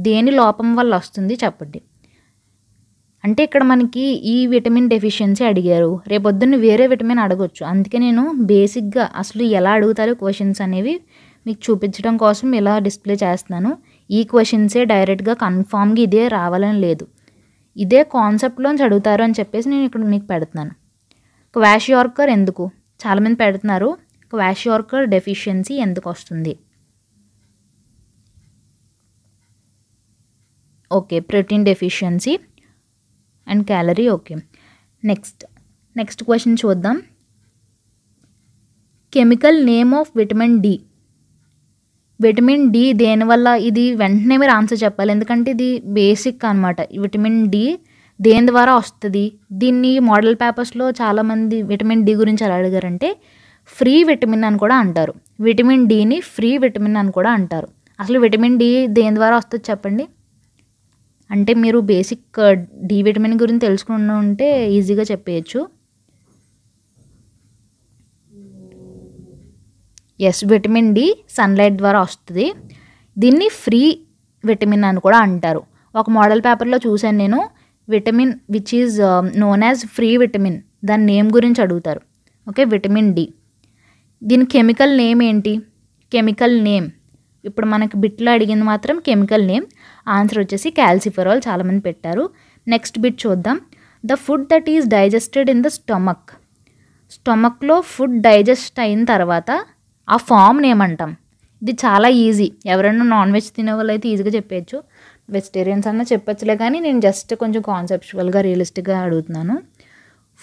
దేని లోపం వల్ల వస్తుంది చెప్పండి అంటే ఇక్కడ మనకి ఈ విటమిన్ డెఫిషియన్సీ అడిగారు రేపొద్దున్న వేరే విటమిన్ అడగొచ్చు అందుకే నేను బేసిక్గా అసలు ఎలా అడుగుతారో క్వశ్చన్స్ అనేవి మీకు చూపించడం కోసం ఇలా డిస్ప్లే చేస్తున్నాను ఈ క్వశ్చన్సే డైరెక్ట్గా కన్ఫామ్గా ఇదే రావాలని లేదు ఇదే కాన్సెప్ట్లోంచి అడుగుతారు అని చెప్పేసి నేను ఇక్కడ మీకు పెడుతున్నాను క్వాష్ ఎందుకు చాలామంది పెడుతున్నారు క్వాషియోర్కర్ డెఫిషియన్సీ ఎందుకు వస్తుంది okay protein deficiency and calorie okay next next question చూద్దాం chemical name of vitamin D vitamin D దేనివల్ల ఇది వెంటనే మీరు ఆన్సర్ చెప్పాలి ఎందుకంటే ఇది బేసిక్ అనమాట విటమిన్ డి దేని ద్వారా వస్తుంది దీన్ని మోడల్ పేపర్స్లో చాలామంది విటమిన్ డి గురించి ఎలా అడిగారంటే ఫ్రీ విటమిన్ అని కూడా అంటారు విటమిన్ డిని ఫ్రీ విటమిన్ అని కూడా అంటారు అసలు విటమిన్ డి దేని ద్వారా వస్తుంది చెప్పండి అంటే మీరు బేసిక్ డి uh, విటమిన్ గురించి తెలుసుకుని ఉంటే ఈజీగా చెప్పేయచ్చు ఎస్ విటమిన్ డి సన్లైట్ ద్వారా వస్తుంది దీన్ని ఫ్రీ విటమిన్ అని కూడా అంటారు ఒక మోడల్ పేపర్లో చూశాను నేను vitamin which is known as free vitamin దాని నేమ్ గురించి అడుగుతారు ఓకే విటమిన్ డి దీని కెమికల్ నేమ్ ఏంటి కెమికల్ నేమ్ ఇప్పుడు మనకు బిట్లో అడిగింది మాత్రం కెమికల్ నేమ్ ఆన్సర్ వచ్చేసి క్యాల్సిఫెరాల్ చాలామంది పెట్టారు నెక్స్ట్ బిట్ చూద్దాం the food that is digested in the stomach స్టొమక్లో ఫుడ్ డైజెస్ట్ అయిన తర్వాత ఆ నేమ్ అంటాం ఇది చాలా ఈజీ ఎవరైనా నాన్ వెజ్ తినే వాళ్ళు అయితే ఈజీగా చెప్పేయచ్చు వెజిటేరియన్స్ అన్నా చెప్పచ్చులే కానీ నేను జస్ట్ కొంచెం కాన్సెప్చువల్గా రియలిస్టిక్గా అడుగుతున్నాను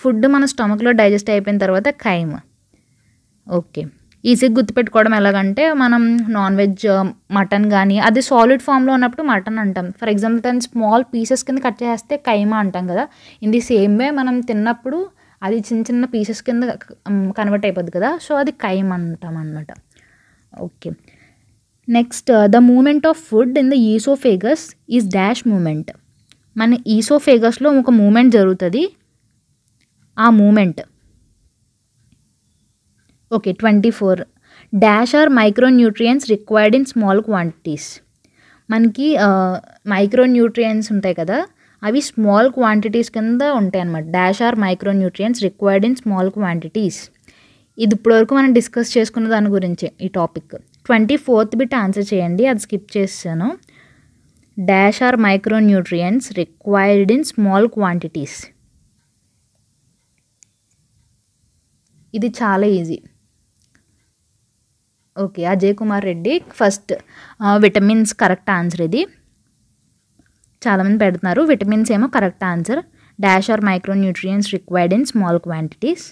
ఫుడ్ మన స్టమక్లో డైజెస్ట్ అయిపోయిన తర్వాత కైమ్ ఓకే ఈజీగా గుర్తుపెట్టుకోవడం ఎలాగంటే మనం నాన్ వెజ్ మటన్ కానీ అది సాలిడ్ ఫామ్లో ఉన్నప్పుడు మటన్ అంటాం ఫర్ ఎగ్జాంపుల్ దాన్ని స్మాల్ పీసెస్ కింద కట్ చేస్తే కైమా అంటాం కదా ఇన్ ది సేమ్ వే మనం తిన్నప్పుడు అది చిన్న చిన్న పీసెస్ కింద కన్వర్ట్ అయిపోద్ది కదా సో అది కైమ్ అంటాం అనమాట okay next the movement of food in the oesophagus is dash movement మన ఈసోఫేగస్లో ఒక మూమెంట్ జరుగుతుంది ఆ movement okay twenty four dash are micro required in small quantities మనకి మైక్రో న్యూట్రియన్స్ ఉంటాయి కదా అవి స్మాల్ క్వాంటిటీస్ కింద ఉంటాయి అన్నమాట dash are micro required in small quantities ఇది ఇప్పటివరకు మనం డిస్కస్ చేసుకున్న దాని గురించే ఈ topic twenty fourth bit answer చేయండి అది స్కిప్ చేసాను dash are micro required in small quantities ఇది చాలా easy okay Ajay Kumar Reddy first vitamins correct answer ఇది చాలామంది పెడుతున్నారు విటమిన్స్ ఏమో correct answer dash are micronutrients required in small quantities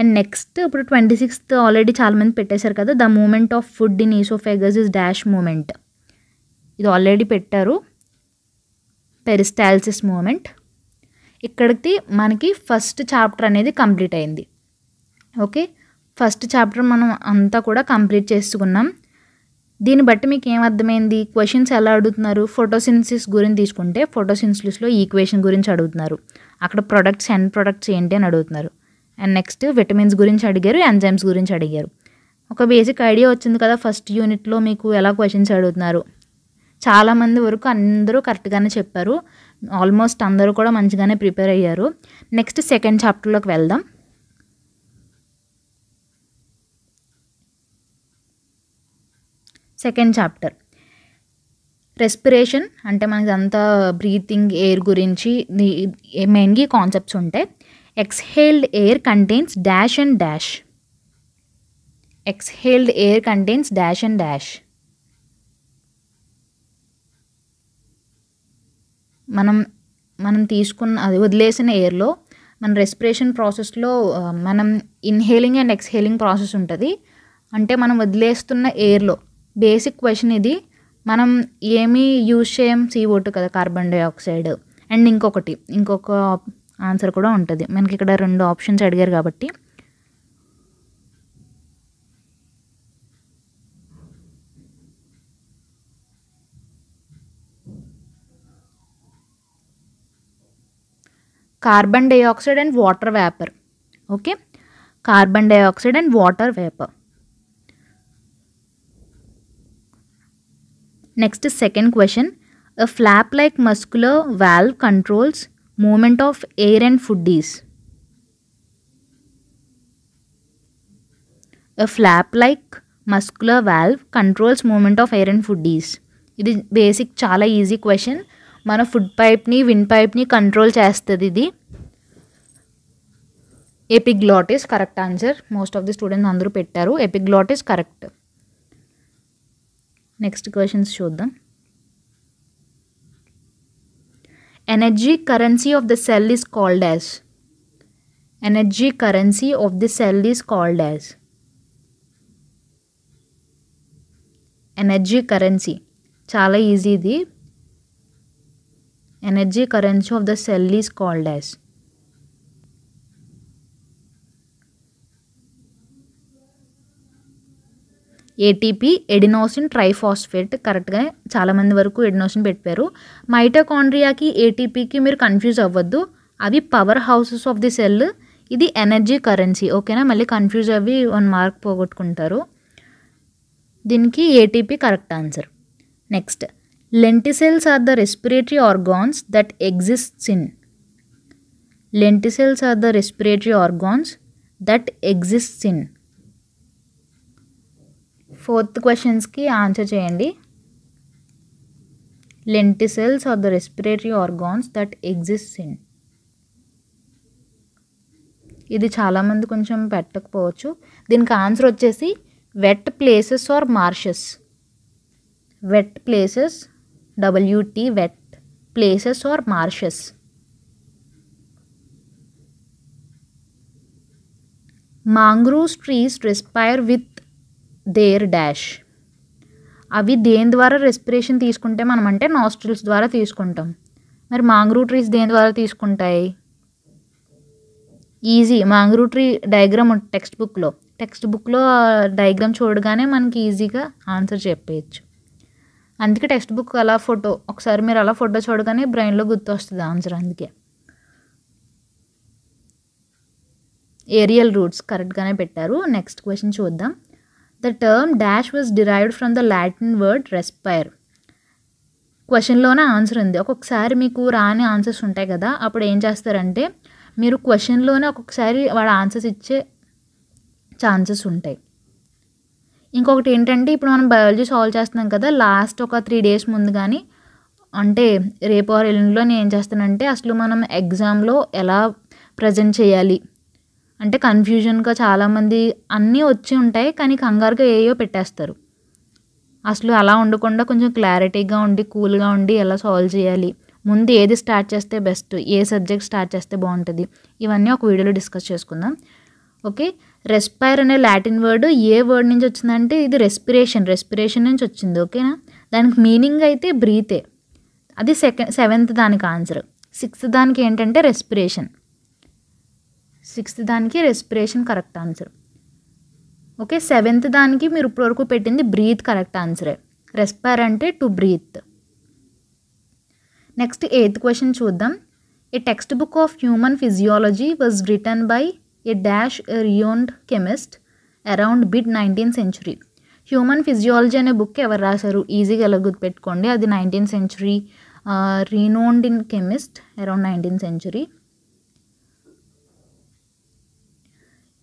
and next ఇప్పుడు ట్వంటీ సిక్స్త్ ఆల్రెడీ చాలామంది పెట్టేశారు కదా the movement of food in oesophagus is dash movement ఇది ఆల్రెడీ పెట్టారు పెరిస్టాల్సిస్ మూమెంట్ ఇక్కడికి మనకి ఫస్ట్ చాప్టర్ అనేది కంప్లీట్ అయింది ఓకే ఫస్ట్ చాప్టర్ మనం అంతా కూడా కంప్లీట్ చేసుకున్నాం దీన్ని బట్టి మీకు ఏం అర్థమైంది క్వశ్చన్స్ ఎలా అడుగుతున్నారు ఫోటోసిన్సిస్ గురించి తీసుకుంటే ఫోటోసిన్సిస్లో ఈక్వేషన్ గురించి అడుగుతున్నారు అక్కడ ప్రొడక్ట్స్ అండ్ ప్రొడక్ట్స్ ఏంటి అని అడుగుతున్నారు అండ్ నెక్స్ట్ విటమిన్స్ గురించి అడిగారు ఎంజైమ్స్ గురించి అడిగారు ఒక బేసిక్ ఐడియా వచ్చింది కదా ఫస్ట్ యూనిట్లో మీకు ఎలా క్వశ్చన్స్ అడుగుతున్నారు చాలామంది వరకు అందరూ కరెక్ట్గానే చెప్పారు ఆల్మోస్ట్ అందరూ కూడా మంచిగానే ప్రిపేర్ అయ్యారు నెక్స్ట్ సెకండ్ చాప్టర్లోకి వెళ్దాం సెకండ్ చాప్టర్ రెస్పిరేషన్ అంటే మనకి అంతా బ్రీతింగ్ ఎయిర్ గురించి మెయిన్గా కాన్సెప్ట్స్ ఉంటాయి exhaled air contains dash and dash exhaled air contains dash and dash మనం మనం తీసుకున్న అది వదిలేసిన ఎయిర్లో మన రెస్పిరేషన్ ప్రాసెస్లో మనం ఇన్హేలింగ్ అండ్ ఎక్స్హేలింగ్ ప్రాసెస్ ఉంటుంది అంటే మనం వదిలేస్తున్న ఎయిర్లో బేసిక్ క్వశ్చన్ ఇది మనం ఏమీ యూజ్ చేయం సీఓ టూ కదా కార్బన్ డైఆక్సైడ్ అండ్ ఇంకొకటి ఇంకొక ఆన్సర్ కూడా ఉంటుంది మనకి ఇక్కడ రెండు ఆప్షన్స్ అడిగారు కాబట్టి carbon dioxide and water vapour okay carbon dioxide and water vapour next second question a flap like muscular valve controls movement of air and food is flap like muscular valve controls movement of air and food is ఇది బేసిక్ చాలా ఈజీ క్వశ్చన్ మన ఫుడ్ పైప్ని విన్ పైప్ని కంట్రోల్ చేస్తుంది ఇది epiglottis correct answer most of the students అందరూ పెట్టారు ఎపిగ్లాటిస్ కరెక్ట్ नैक्स्ट क्वेश्चन चूदा energy currency of the cell is as energy currency of the cell is as energy currency चाल easy the energy currency of the cell is as ATP adenosine triphosphate కరెక్ట్గా చాలామంది వరకు ఎడినోసిన్ పెట్టారు మైటోకాండ్రియాకి ఏటీపీకి మీరు కన్ఫ్యూజ్ అవ్వద్దు అవి powerhouses of the cell ఇది ఎనర్జీ కరెన్సీ ఓకేనా మళ్ళీ కన్ఫ్యూజ్ అవి వన్ మార్క్ పోగొట్టుకుంటారు దీనికి ATP correct answer next lenticels are the respiratory organs that exists in lenticels are the respiratory organs that exists in fourth క్వశ్చన్స్కి ఆన్సర్ చేయండి lenticels are the respiratory organs that exist in ఇది చాలామంది కొంచెం పెట్టకపోవచ్చు దీనికి ఆన్సర్ వచ్చేసి wet places or marshes wet places W T wet places or marshes mangroves trees respire with their dash అవి దేని ద్వారా రెస్పిరేషన్ తీసుకుంటే మనం అంటే నాస్ట్రిల్స్ ద్వారా తీసుకుంటాం మరి మాంగ్రూ ట్రీస్ దేని ద్వారా తీసుకుంటాయి ఈజీ మాంగ్రూ ట్రీ డయాగ్రామ్ టెక్స్ట్ బుక్లో టెక్స్ట్ బుక్లో డయాగ్రామ్ చూడగానే మనకి ఈజీగా ఆన్సర్ చెప్పేయచ్చు అందుకే టెక్స్ట్ బుక్ అలా ఫోటో ఒకసారి మీరు అలా ఫోటో చూడగానే బ్రెయిన్లో గుర్తు వస్తుంది ఆన్సర్ అందుకే ఏరియల్ రూట్స్ కరెక్ట్గానే పెట్టారు నెక్స్ట్ క్వశ్చన్ చూద్దాం the term dash was derived from the Latin word respire క్వశ్చన్లోనే ఆన్సర్ ఉంది ఒక్కొక్కసారి మీకు రాని ఆన్సర్స్ ఉంటాయి కదా అప్పుడు ఏం చేస్తారంటే మీరు క్వశ్చన్లోనే ఒక్కొక్కసారి వాడు ఆన్సర్స్ ఇచ్చే ఛాన్సెస్ ఉంటాయి ఇంకొకటి ఏంటంటే ఇప్పుడు మనం బయాలజీ సాల్వ్ చేస్తున్నాం కదా లాస్ట్ ఒక త్రీ డేస్ ముందు కానీ అంటే రేపు ఆర్ ఎల్లుండిలో నేను ఏం చేస్తానంటే అసలు మనం ఎగ్జామ్లో ఎలా ప్రజెంట్ చేయాలి అంటే కన్ఫ్యూజన్గా చాలామంది అన్నీ వచ్చి ఉంటాయి కానీ కంగారుగా ఏయో పెట్టేస్తారు అసలు అలా ఉండకుండా కొంచెం క్లారిటీగా ఉండి కూల్గా ఉండి ఎలా సాల్వ్ చేయాలి ముందు ఏది స్టార్ట్ చేస్తే బెస్ట్ ఏ సబ్జెక్ట్ స్టార్ట్ చేస్తే బాగుంటుంది ఇవన్నీ ఒక వీడియోలో డిస్కస్ చేసుకుందాం ఓకే రెస్పైర్ అనే లాటిన్ వర్డ్ ఏ వర్డ్ నుంచి వచ్చిందంటే ఇది రెస్పిరేషన్ రెస్పిరేషన్ నుంచి వచ్చింది ఓకేనా దానికి మీనింగ్ అయితే బ్రీతే అది సెకండ్ సెవెంత్ దానికి ఆన్సర్ సిక్స్త్ దానికి ఏంటంటే రెస్పిరేషన్ సిక్స్త్ దానికి respiration correct answer okay seventh దానికి మీరు ఇప్పటివరకు పెట్టింది బ్రీత్ కరెక్ట్ ఆన్సరే రెస్పైర్ అంటే to breathe next eighth question చూద్దాం a textbook of human physiology was written by a dash renowned chemist around mid nineteen century human physiology అనే బుక్ ఎవరు రాశారు ఈజీగా ఎలా గుర్తుపెట్టుకోండి అది nineteen century renowned in chemist around nineteen century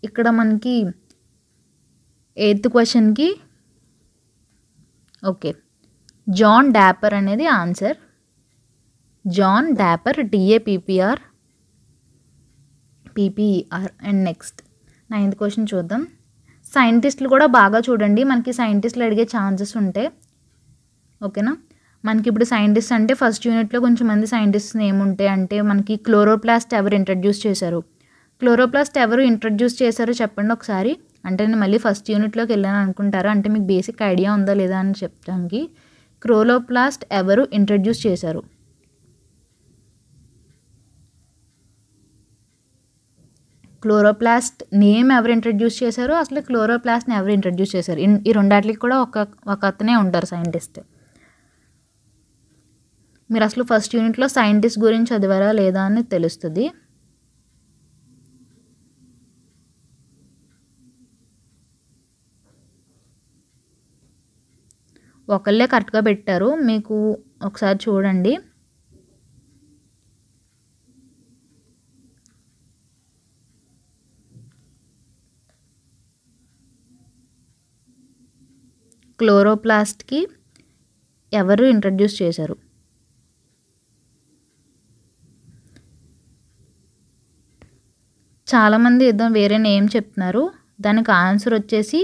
ఇక్కడ మనకి ఎయిత్ క్వశ్చన్కి ఓకే జాన్ డాపర్ అనేది answer John Draper D A P P R P P R and next ninth question చూద్దాం సైంటిస్టులు కూడా బాగా చూడండి మనకి సైంటిస్టులు అడిగే ఛాన్సెస్ ఉంటాయి ఓకేనా మనకి ఇప్పుడు సైంటిస్ట్ అంటే ఫస్ట్ యూనిట్లో కొంచెం మంది సైంటిస్ట్ ఏముంటాయి అంటే మనకి క్లోరోప్లాస్ట్ ఎవరు ఇంట్రడ్యూస్ చేశారు క్లోరోప్లాస్ట్ ఎవరు ఇంట్రడ్యూస్ చేశారో చెప్పండి ఒకసారి అంటే నేను మళ్ళీ ఫస్ట్ యూనిట్లోకి వెళ్ళాను అనుకుంటారా అంటే మీకు బేసిక్ ఐడియా ఉందా లేదా అని చెప్పడానికి క్రోలోప్లాస్ట్ ఎవరు ఇంట్రడ్యూస్ చేశారు క్లోరోప్లాస్ట్ నేమ్ ఎవరు ఇంట్రడ్యూస్ చేశారు అసలు క్లోరోప్లాస్ట్ని ఎవరు ఇంట్రడ్యూస్ చేశారు ఈ రెండాటికి కూడా ఒక ఒక అతనే ఉంటారు సైంటిస్ట్ మీరు అసలు ఫస్ట్ యూనిట్లో సైంటిస్ట్ గురించి చదివారా లేదా అని తెలుస్తుంది ఒకళ్ళే కరెక్ట్గా పెట్టారు మీకు ఒకసారి చూడండి క్లోరోప్లాస్ట్కి ఎవరు ఇంట్రడ్యూస్ చేశారు చాలామంది ఏదో వేరే నేమ్ చెప్తున్నారు దానికి ఆన్సర్ వచ్చేసి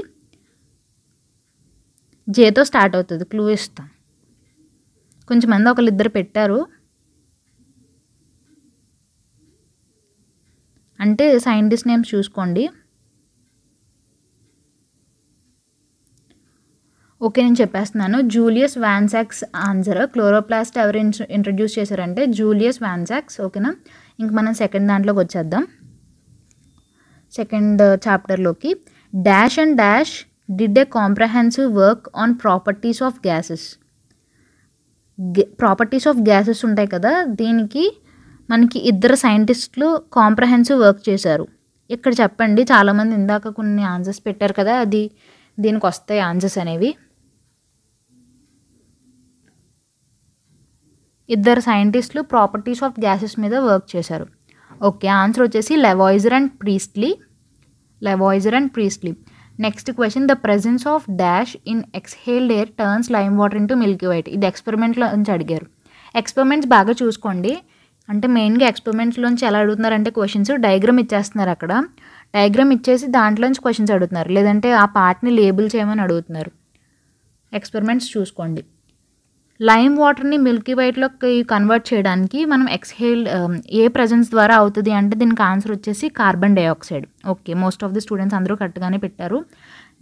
జేతో స్టార్ట్ అవుతుంది క్లూ ఇస్తాం ఒకళ్ళు ఇద్దరు పెట్టారు అంటే సైంటిస్ట్ నేమ్స్ చూసుకోండి ఓకే నేను చెప్పేస్తున్నాను జూలియస్ వ్యాన్సాక్స్ ఆన్సర్ క్లోరోప్లాస్ట్ ఎవరు ఇంట్రడ్యూస్ చేశారంటే జూలియస్ వ్యాన్సాక్స్ ఓకేనా ఇంక మనం సెకండ్ దాంట్లోకి వచ్చేద్దాం సెకండ్ చాప్టర్లోకి dash and dash did a comprehensive work on properties of gases properties of gases ఉంటాయి కదా దీనికి మనకి ఇద్దరు సైంటిస్టులు కాంప్రహెన్సివ్ వర్క్ చేశారు ఇక్కడ చెప్పండి చాలామంది ఇందాక కొన్ని ఆన్సర్స్ పెట్టారు కదా అది దీనికి వస్తాయి ఆన్సర్స్ అనేవి ఇద్దరు సైంటిస్టులు ప్రాపర్టీస్ ఆఫ్ గ్యాసెస్ మీద వర్క్ చేశారు ఓకే ఆన్సర్ వచ్చేసి Lavoisier and Priestley Lavoisier and Priestley next question the presence of dash in exhaled air turns lime water into milky white ఇది ఎక్స్పెరిమెంట్లోంచి అడిగారు ఎక్స్పెరిమెంట్స్ బాగా చూసుకోండి అంటే మెయిన్గా ఎక్స్పెరిమెంట్స్లోంచి ఎలా అడుగుతున్నారంటే క్వశ్చన్స్ డయాగ్రామ్ ఇచ్చేస్తున్నారు అక్కడ డయాగ్రామ్ ఇచ్చేసి దాంట్లోంచి క్వశ్చన్స్ అడుగుతున్నారు లేదంటే ఆ పార్ట్ని లేబుల్ చేయమని అడుగుతున్నారు ఎక్స్పెరిమెంట్స్ చూసుకోండి లైమ్ వాటర్ని మిల్కీ వైట్లోకి కన్వర్ట్ చేయడానికి మనం ఎక్స్హేల్ ఏ ప్రజెన్స్ ద్వారా అవుతుంది అంటే దీనికి ఆన్సర్ వచ్చేసి carbon dioxide okay most of the students అందరూ కరెక్ట్గానే పెట్టారు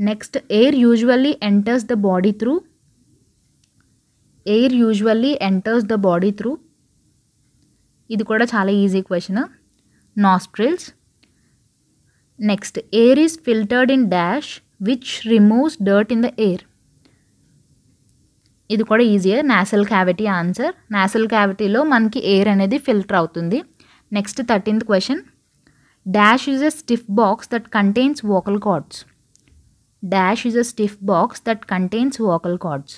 next air usually enters the body through air usually enters the body through ఇది కూడా చాలా easy question nostrils next air is filtered in dash which removes dirt in the air ఇది కూడా ఈజీయే నేషనల్ క్యావిటీ ఆన్సర్ నేషనల్ క్యావిటీలో మనకి ఎయిర్ అనేది ఫిల్టర్ అవుతుంది next thirteenth question dash is a stiff box that contains vocal cards dash is a stiff box that contains vocal cords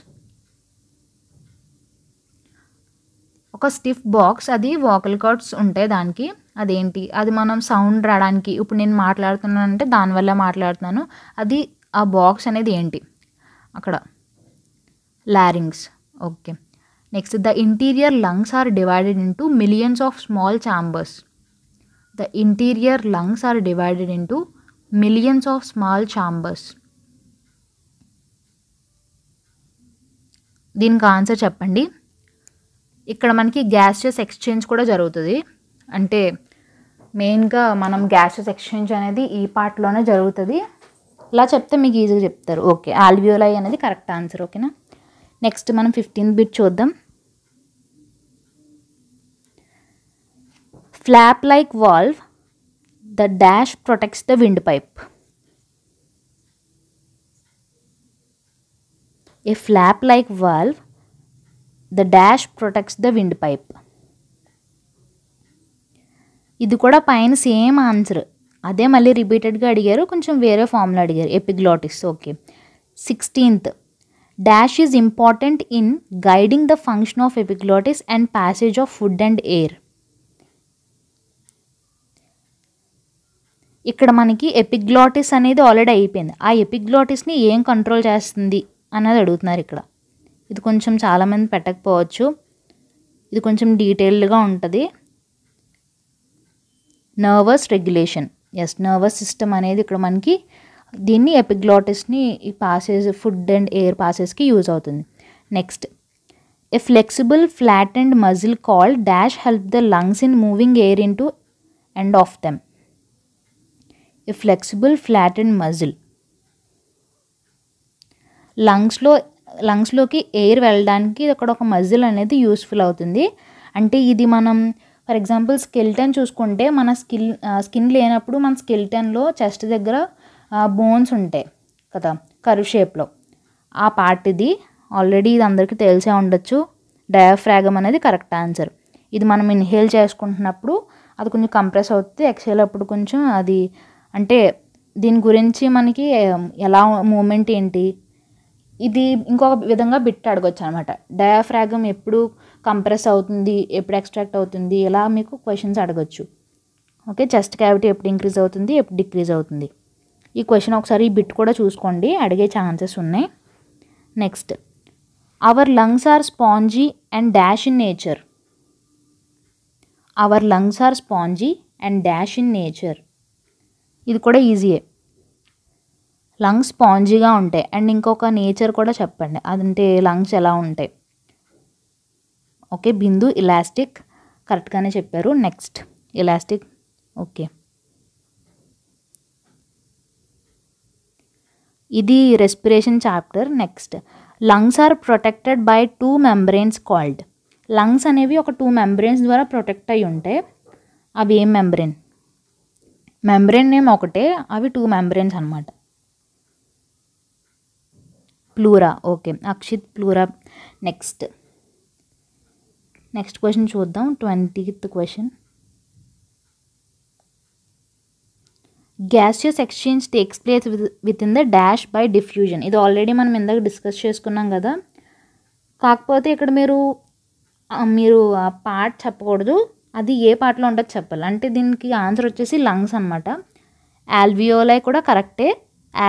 ఒక స్టిఫ్ బాక్స్ అది వోకల్ కార్డ్స్ ఉంటాయి దానికి అదేంటి అది మనం సౌండ్ రావడానికి ఇప్పుడు నేను మాట్లాడుతున్నాను అంటే దానివల్ల మాట్లాడుతున్నాను అది ఆ బాక్స్ అనేది ఏంటి అక్కడ larynx okay next the interior lungs are divided into millions of small chambers the interior lungs are divided into millions of small chambers దీనికి ఆన్సర్ చెప్పండి ఇక్కడ మనకి గ్యాస్టెస్ ఎక్స్చేంజ్ కూడా జరుగుతుంది అంటే మెయిన్గా మనం గ్యాస్టెస్ ఎక్స్చేంజ్ అనేది ఈ పార్ట్లోనే జరుగుతుంది ఇలా చెప్తే మీకు ఈజీగా చెప్తారు ఓకే ఆల్వియోలై అనేది కరెక్ట్ ఆన్సర్ ఓకేనా నెక్స్ట్ మనం ఫిఫ్టీన్త్ బిట్ చూద్దాం flap like valve the dash protects the windpipe a flap like valve the dash protects the windpipe ఇది కూడా పైన సేమ్ ఆన్సర్ అదే మళ్ళీ రిపీటెడ్గా అడిగారు కొంచెం వేరే ఫామ్లో అడిగారు epiglottis okay sixteenth dash is important in guiding the function of epiglottis and passage of food and air ఇక్కడ మనకి ఎపిగ్లాటిస్ అనేది ఆల్రెడీ అయిపోయింది ఆ ఎపిగ్లాటిస్ని ఏం కంట్రోల్ చేస్తుంది అన్నది అడుగుతున్నారు ఇక్కడ ఇది కొంచెం చాలామంది పెట్టకపోవచ్చు ఇది కొంచెం డీటెయిల్డ్గా ఉంటుంది nervous regulation yes nervous system అనేది ఇక్కడ మనకి దీన్ని ఎపిగ్లాటిస్ని ఈ పాసెస్ ఫుడ్ అండ్ ఎయిర్ పాసెస్కి యూజ్ అవుతుంది next a flexible flat and muscle call dash help the lungs in moving air in to and of them a flexible flat and muscle లంగ్స్లో లంగ్స్లోకి ఎయిర్ వెళ్ళడానికి అక్కడ ఒక మజిల్ అనేది యూస్ఫుల్ అవుతుంది అంటే ఇది మనం ఫర్ ఎగ్జాంపుల్ స్కెల్టన్ చూసుకుంటే మన స్కిల్ స్కిన్ లేనప్పుడు మన స్కెల్టన్లో చెస్ట్ దగ్గర బోన్స్ ఉంటాయి కదా కరు షేప్లో ఆ పార్ట్ ఇది ఆల్రెడీ ఇది అందరికీ తెలిసే ఉండొచ్చు డయాఫ్రాగమ్ అనేది కరెక్ట్ ఆన్సర్ ఇది మనం ఇన్హేల్ చేసుకుంటున్నప్పుడు అది కొంచెం కంప్రెస్ అవుతుంది ఎక్సేల్ అప్పుడు కొంచెం అది అంటే దీని గురించి మనకి ఎలా మూమెంట్ ఏంటి ఇది ఇంకొక విధంగా బిట్ అడగొచ్చు అనమాట డయాఫ్రాగమ్ ఎప్పుడు కంప్రెస్ అవుతుంది ఎప్పుడు ఎక్స్ట్రాక్ట్ అవుతుంది ఇలా మీకు క్వశ్చన్స్ అడగచ్చు ఓకే చెస్ట్ క్యావిటీ ఎప్పుడు ఇంక్రీజ్ అవుతుంది ఎప్పుడు డిక్రీజ్ అవుతుంది ఈ క్వశ్చన్ ఒకసారి ఈ బిట్ కూడా చూసుకోండి అడిగే ఛాన్సెస్ ఉన్నాయి next our lungs are spongy and dash in nature our lungs are spongy and dash in nature ఇది కూడా ఈజీయే లంగ్స్ స్పాంజీగా ఉంటాయి అండ్ ఇంకొక నేచర్ కూడా చెప్పండి అదంటే లంగ్స్ ఎలా ఉంటాయి ఓకే బిందు ఇలాస్టిక్ కరెక్ట్గానే చెప్పారు నెక్స్ట్ ఇలాస్టిక్ ఓకే ఇది respiration chapter next lungs are protected by two membranes called lungs అనేవి ఒక టూ మెంబ్రెయిన్స్ ద్వారా ప్రొటెక్ట్ అయి ఉంటాయి అవి ఏం మెంబ్రెయిన్ మెంబ్రెయిన్ నేమ్ ఒకటే అవి టూ మెంబ్రెయిన్స్ అనమాట pleura okay Akshit pleura next next question చూద్దాం twentieth question gaseous exchange takes place within the dash by diffusion ఇది ఆల్రెడీ మనం ఇందాక డిస్కస్ చేసుకున్నాం కదా కాకపోతే ఇక్కడ మీరు మీరు ఆ పార్ట్ చెప్పకూడదు అది ఏ పార్ట్లో ఉంటుందో చెప్పాలి అంటే దీనికి ఆన్సర్ వచ్చేసి లంగ్స్ అనమాట ఆల్వియోలై కూడా కరెక్టే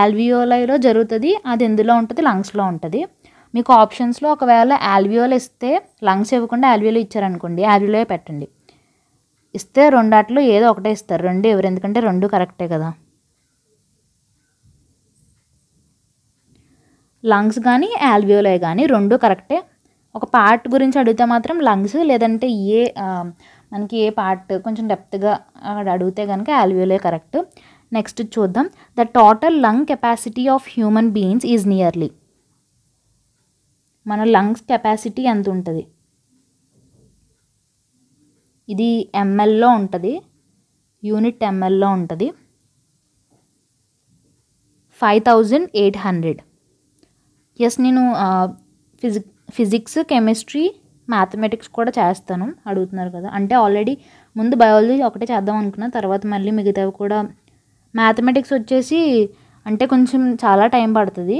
ఆల్వియోలైలో జరుగుతుంది అది ఎందులో ఉంటుంది లంగ్స్లో ఉంటుంది మీకు ఆప్షన్స్లో ఒకవేళ ఆల్వియోలు ఇస్తే లంగ్స్ ఇవ్వకుండా ఆల్వియోలో ఇచ్చారనుకోండి ఆల్వియోలో పెట్టండి ఇస్తే రెండాట్లో ఏదో ఒకటే ఇస్తారు రెండు ఎవరు ఎందుకంటే రెండు కరెక్టే కదా లంగ్స్ కానీ యాల్వియోలే కానీ రెండు కరెక్టే ఒక పార్ట్ గురించి అడిగితే మాత్రం లంగ్స్ లేదంటే ఏ మనకి ఏ పార్ట్ కొంచెం డెప్త్గా అక్కడ అడిగితే కనుక యాల్వియోలే కరెక్ట్ నెక్స్ట్ చూద్దాం the total lung capacity of human beings is nearly మన లంగ్స్ కెపాసిటీ ఎంత ఉంటుంది ఇది ఎంఎల్లో ఉంటుంది యూనిట్ ఎంఎల్లో ఉంటుంది five thousand eight hundred yes నేను ఫిజి ఫిజిక్స్ కెమిస్ట్రీ మ్యాథమెటిక్స్ కూడా చేస్తాను అడుగుతున్నారు కదా అంటే ఆల్రెడీ ముందు బయాలజీ ఒకటే చేద్దాం అనుకున్నా తర్వాత మళ్ళీ మిగతావి కూడా మ్యాథమెటిక్స్ వచ్చేసి అంటే కొంచెం చాలా టైం పడుతుంది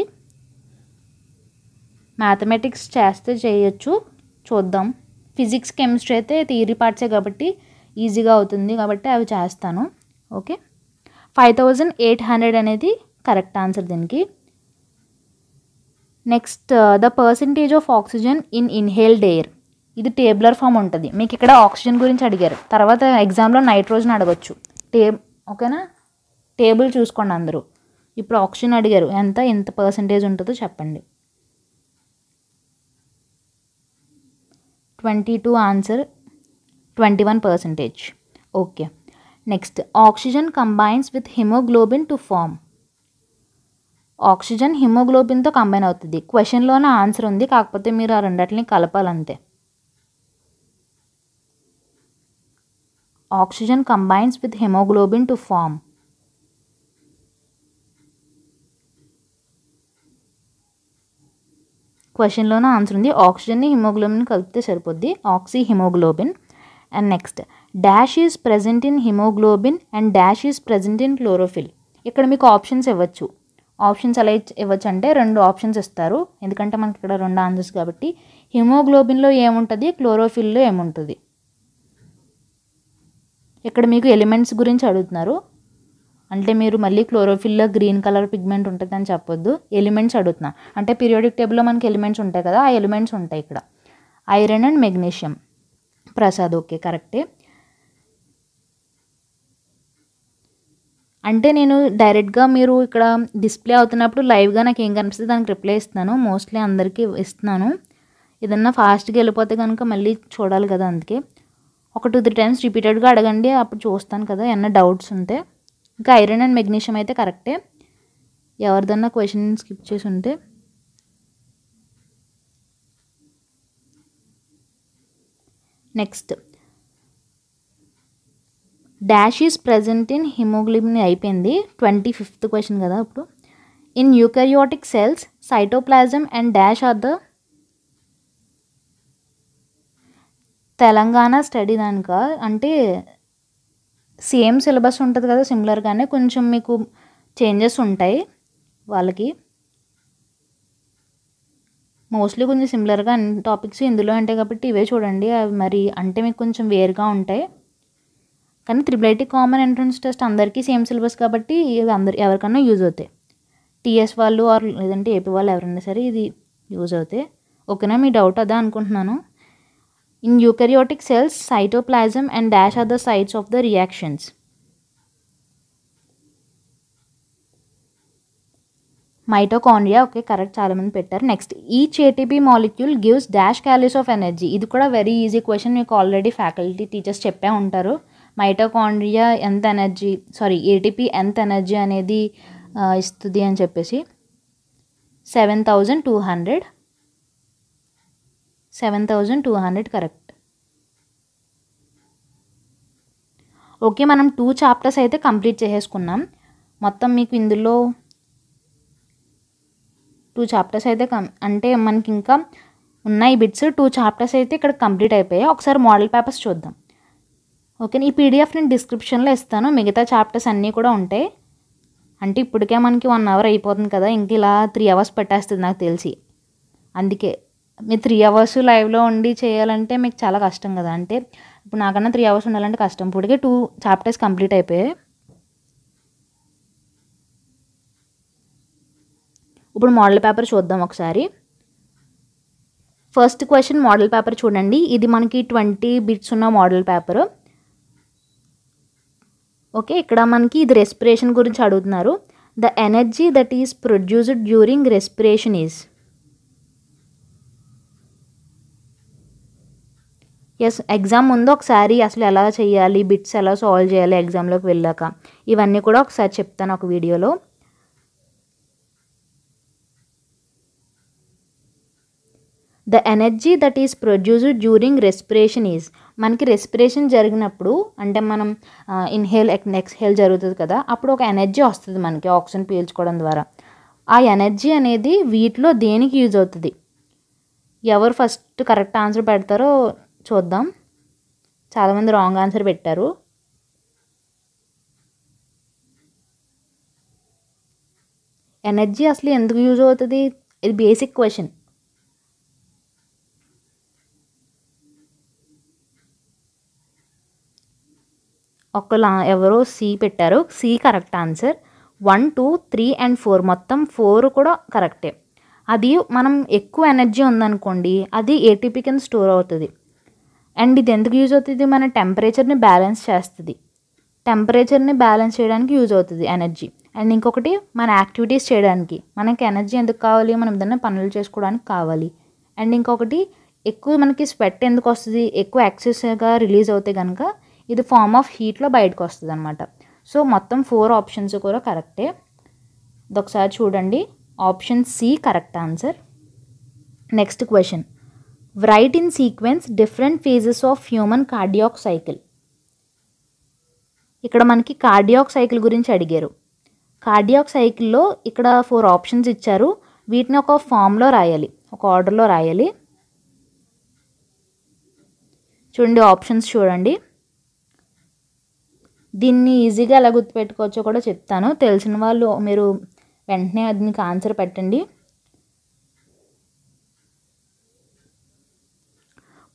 మ్యాథమెటిక్స్ చేస్తే చేయొచ్చు చూద్దాం ఫిజిక్స్ కెమిస్ట్రీ అయితే థియరీ పార్ట్సే కాబట్టి ఈజీగా అవుతుంది కాబట్టి అవి చేస్తాను ఓకే ఫైవ్ ఎయిట్ హండ్రెడ్ అనేది కరెక్ట్ ఆన్సర్ దీనికి next the percentage of oxygen in inhaled air ఇది టేబులర్ ఫామ్ ఉంటుంది మీకు ఇక్కడ ఆక్సిజన్ గురించి అడిగారు తర్వాత ఎగ్జామ్లో నైట్రోజన్ అడగచ్చు టే ఓకేనా టేబుల్ చూసుకోండి అందరూ ఇప్పుడు ఆక్సిజన్ అడిగారు ఎంత ఎంత పర్సంటేజ్ ఉంటుందో చెప్పండి twenty two answer twenty one percentage okay next oxygen combines with hemoglobin to form oxygen హిమోగ్లోబిన్తో కంబైన్ అవుతుంది క్వశ్చన్లోనే ఆన్సర్ ఉంది కాకపోతే మీరు ఆ రెండటిని కలపాలంతే oxygen combines with hemoglobin to form క్వశ్చన్లోనే ఆన్సర్ ఉంది ఆక్సిజన్ని హిమోగ్లోబిన్ కలిపితే సరిపోద్ది oxyhemoglobin and next dash is present in hemoglobin and dash is present in chlorophyll ఇక్కడ మీకు ఆప్షన్స్ ఇవ్వచ్చు ఆప్షన్స్ ఎలా ఇవ్వచ్చు అంటే రెండు ఆప్షన్స్ ఇస్తారు ఎందుకంటే మనకి ఇక్కడ రెండు ఆన్సర్స్ కాబట్టి హిమోగ్లోబిన్లో ఏముంటుంది క్లోరోఫిల్లో ఏముంటుంది ఇక్కడ మీకు ఎలిమెంట్స్ గురించి అడుగుతున్నారు అంటే మీరు మళ్ళీ క్లోరోఫిల్లో గ్రీన్ కలర్ పిగ్మెంట్ ఉంటుంది అని చెప్పొద్దు ఎలిమెంట్స్ అడుగుతున్నా అంటే పీరియాడిక్ టేబుల్లో మనకి ఎలిమెంట్స్ ఉంటాయి కదా ఆ ఎలిమెంట్స్ ఉంటాయి ఇక్కడ iron and magnesium Prasad okay కరెక్టే అంటే నేను డైరెక్ట్గా మీరు ఇక్కడ డిస్ప్లే అవుతున్నప్పుడు లైవ్గా నాకు ఏం కనిపిస్తుంది దానికి రిప్లై ఇస్తున్నాను మోస్ట్లీ అందరికీ ఇస్తున్నాను ఏదన్నా ఫాస్ట్గా వెళ్ళిపోతే కనుక మళ్ళీ చూడాలి కదా అందుకే ఒక టూ త్రీ టైమ్స్ రిపీటెడ్గా అడగండి అప్పుడు చూస్తాను కదా ఏమన్నా డౌట్స్ ఉంటే ఇంకా ఐరన్ అండ్ మెగ్నీషియం అయితే కరెక్టే ఎవరిదన్నా క్వశ్చన్ స్కిప్ చేసి ఉంటే next dash is present in hemoglobin అయిపోయింది ట్వంటీ ఫిఫ్త్ క్వశ్చన్ కదా ఇప్పుడు in eukaryotic cells cytoplasm and dash are the Telangana study దానిక అంటే సేమ్ సిలబస్ ఉంటుంది కదా సిమిలర్గానే కొంచెం మీకు చేంజెస్ ఉంటాయి వాళ్ళకి మోస్ట్లీ కొంచెం సిమిలర్గా అన్ని టాపిక్స్ ఇందులో ఉంటాయి కాబట్టి ఇవే చూడండి అవి మరి అంటే మీకు కొంచెం వేరుగా ఉంటాయి కానీ triple IT common entrance test అందరికీ సేమ్ సిలబస్ కాబట్టి ఇవి అందరు ఎవరికన్నా యూజ్ అవుతాయి టీఎస్ వాళ్ళు ఆర్ లేదంటే ఏపీ వాళ్ళు ఎవరైనా సరే ఇది యూజ్ అవుతాయి ఓకేనా మీ డౌట్ అదా అనుకుంటున్నాను In eukaryotic cells, cytoplasm and dash are the sites of the reactions. Mitochondria okay correct చాలామంది పెట్టారు next each ATP molecule gives dash calories of energy ఇది కూడా వెరీ ఈజీ క్వశ్చన్ మీకు ఆల్రెడీ ఫ్యాకల్టీ టీచర్స్ చెప్పే ఉంటారు మైటోకాండ్రియా ఎంత ఎనర్జీ సారీ ఏటీపీ ఎంత ఎనర్జీ అనేది ఇస్తుంది అని చెప్పేసి seven thousand two hundred seven thousand two hundred correct okay మనం టూ చాప్టర్స్ అయితే కంప్లీట్ చేసేసుకున్నాం మొత్తం మీకు ఇందులో టూ చాప్టర్స్ అయితే అంటే మనకి ఇంకా ఉన్నాయి బిట్స్ టూ చాప్టర్స్ అయితే ఇక్కడ కంప్లీట్ అయిపోయాయి ఒకసారి మోడల్ పేపర్స్ చూద్దాం ఓకే ఈ పీడిఎఫ్ నేను డిస్క్రిప్షన్లో ఇస్తాను మిగతా చాప్టర్స్ అన్నీ కూడా ఉంటాయి అంటే ఇప్పటికే మనకి వన్ అవర్ అయిపోతుంది కదా ఇంక ఇలా త్రీ అవర్స్ పెట్టేస్తుంది నాకు తెలిసి అందుకే మీరు త్రీ అవర్స్ లైవ్లో ఉండి చేయాలంటే మీకు చాలా కష్టం కదా అంటే ఇప్పుడు నాకన్నా త్రీ అవర్స్ ఉండాలంటే కష్టం ఇప్పటికే టూ చాప్టర్స్ కంప్లీట్ అయిపోయాయి ఇప్పుడు మోడల్ పేపర్ చూద్దాం ఒకసారి ఫస్ట్ క్వశ్చన్ మోడల్ పేపర్ చూడండి ఇది మనకి ట్వంటీ బిట్స్ ఉన్న మోడల్ పేపర్ ఓకే ఇక్కడ మనకి ఇది రెస్పిరేషన్ గురించి అడుగుతున్నారు the energy that is produced during respiration is yes exam ముందు ఒకసారి అసలు ఎలా చేయాలి బిట్స్ ఎలా సాల్వ్ చేయాలి ఎగ్జామ్లోకి వెళ్ళాక ఇవన్నీ కూడా ఒకసారి చెప్తాను ఒక వీడియోలో the energy that is produced during respiration is మనకి రెస్పిరేషన్ జరిగినప్పుడు అంటే మనం ఇన్హేల్ ఎక్స్హేల్ జరుగుతుంది కదా అప్పుడు ఒక ఎనర్జీ వస్తుంది మనకి ఆక్సిజన్ పీల్చుకోవడం ద్వారా ఆ ఎనర్జీ అనేది వీటిలో దేనికి యూజ్ అవుతుంది ఎవరు ఫస్ట్ కరెక్ట్ ఆన్సర్ పెడతారో చూద్దాం చాలామంది రాంగ్ ఆన్సర్ పెట్టారు ఎనర్జీ అసలు ఎందుకు యూజ్ అవుతుంది ఇది బేసిక్ క్వశ్చన్ ఒకలా ఎవరో సి పెట్టారు C correct answer one two three and four మొత్తం ఫోర్ కూడా కరెక్టే అది మనం ఎక్కువ ఎనర్జీ ఉందనుకోండి అది ఏటీపీ కింద స్టోర్ అవుతుంది అండ్ ఇది ఎందుకు యూజ్ అవుతుంది మన టెంపరేచర్ని బ్యాలెన్స్ చేస్తుంది టెంపరేచర్ని బ్యాలెన్స్ చేయడానికి యూజ్ అవుతుంది ఎనర్జీ అండ్ ఇంకొకటి మన యాక్టివిటీస్ చేయడానికి మనకి ఎనర్జీ ఎందుకు కావాలి మనం ఏదైనా పనులు చేసుకోవడానికి కావాలి అండ్ ఇంకొకటి ఎక్కువ మనకి స్వెట్ ఎందుకు వస్తుంది ఎక్కువ ఎక్సెస్గా రిలీజ్ అవుతే కనుక ఇది ఫార్మ్ ఆఫ్ హీట్లో బయటకు వస్తుంది అనమాట సో మొత్తం ఫోర్ ఆప్షన్స్ కూడా కరెక్టే ఇది ఒకసారి చూడండి option C correct answer next question write in sequence different phases of human cardiac cycle ఇక్కడ మనకి కార్డియాక్ సైకిల్ గురించి అడిగారు కార్డియాక్ సైకిల్లో ఇక్కడ ఫోర్ ఆప్షన్స్ ఇచ్చారు వీటిని ఒక ఫామ్లో రాయాలి ఒక ఆర్డర్లో రాయాలి చూడండి ఆప్షన్స్ చూడండి దీన్ని ఈజీగా ఎలా గుర్తుపెట్టుకోవచ్చో కూడా చెప్తాను తెలిసిన వాళ్ళు మీరు వెంటనే దీనికి ఆన్సర్ పెట్టండి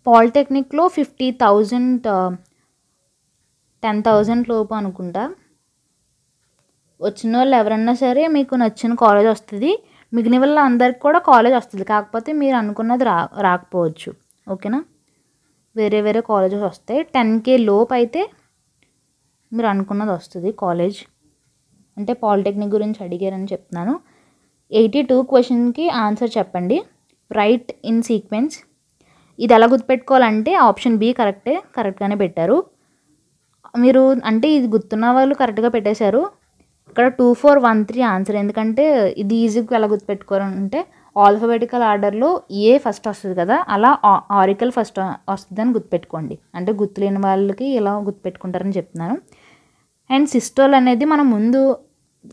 పాలిటెక్నిక్లో ఫిఫ్టీ థౌజండ్ టెన్ థౌజండ్ లోపు అనుకుంటా వచ్చిన వాళ్ళు ఎవరన్నా సరే మీకు నచ్చిన కాలేజ్ వస్తుంది మిగిలిన వాళ్ళ అందరికి కూడా కాలేజ్ వస్తుంది కాకపోతే మీరు అనుకున్నది రా రాకపోవచ్చు ఓకేనా వేరే వేరే కాలేజెస్ వస్తాయి టెన్ కే లోపు అయితే మీరు అనుకున్నది వస్తుంది కాలేజ్ అంటే పాలిటెక్నిక్ గురించి అడిగారని చెప్తున్నాను ఎయిటీ టూ క్వశ్చన్కి ఆన్సర్ చెప్పండి రైట్ ఇన్ సీక్వెన్స్ ఇది ఎలా గుర్తుపెట్టుకోవాలంటే ఆప్షన్ బి కరెక్టే కరెక్ట్గానే పెట్టారు మీరు అంటే ఇది గుర్తున్న వాళ్ళు కరెక్ట్గా పెట్టేశారు ఇక్కడ two four one three answer ఎందుకంటే ఇది ఈజీగా ఎలా గుర్తుపెట్టుకోవాలంటే ఆల్ఫబెటికల్ ఆర్డర్లో ఏ ఫస్ట్ వస్తుంది కదా అలా ఆరికల్ ఫస్ట్ వస్తుందని గుర్తుపెట్టుకోండి అంటే గుర్తులేని వాళ్ళకి ఇలా గుర్తుపెట్టుకుంటారని చెప్తున్నాను అండ్ సిస్టోల్ అనేది మనం ముందు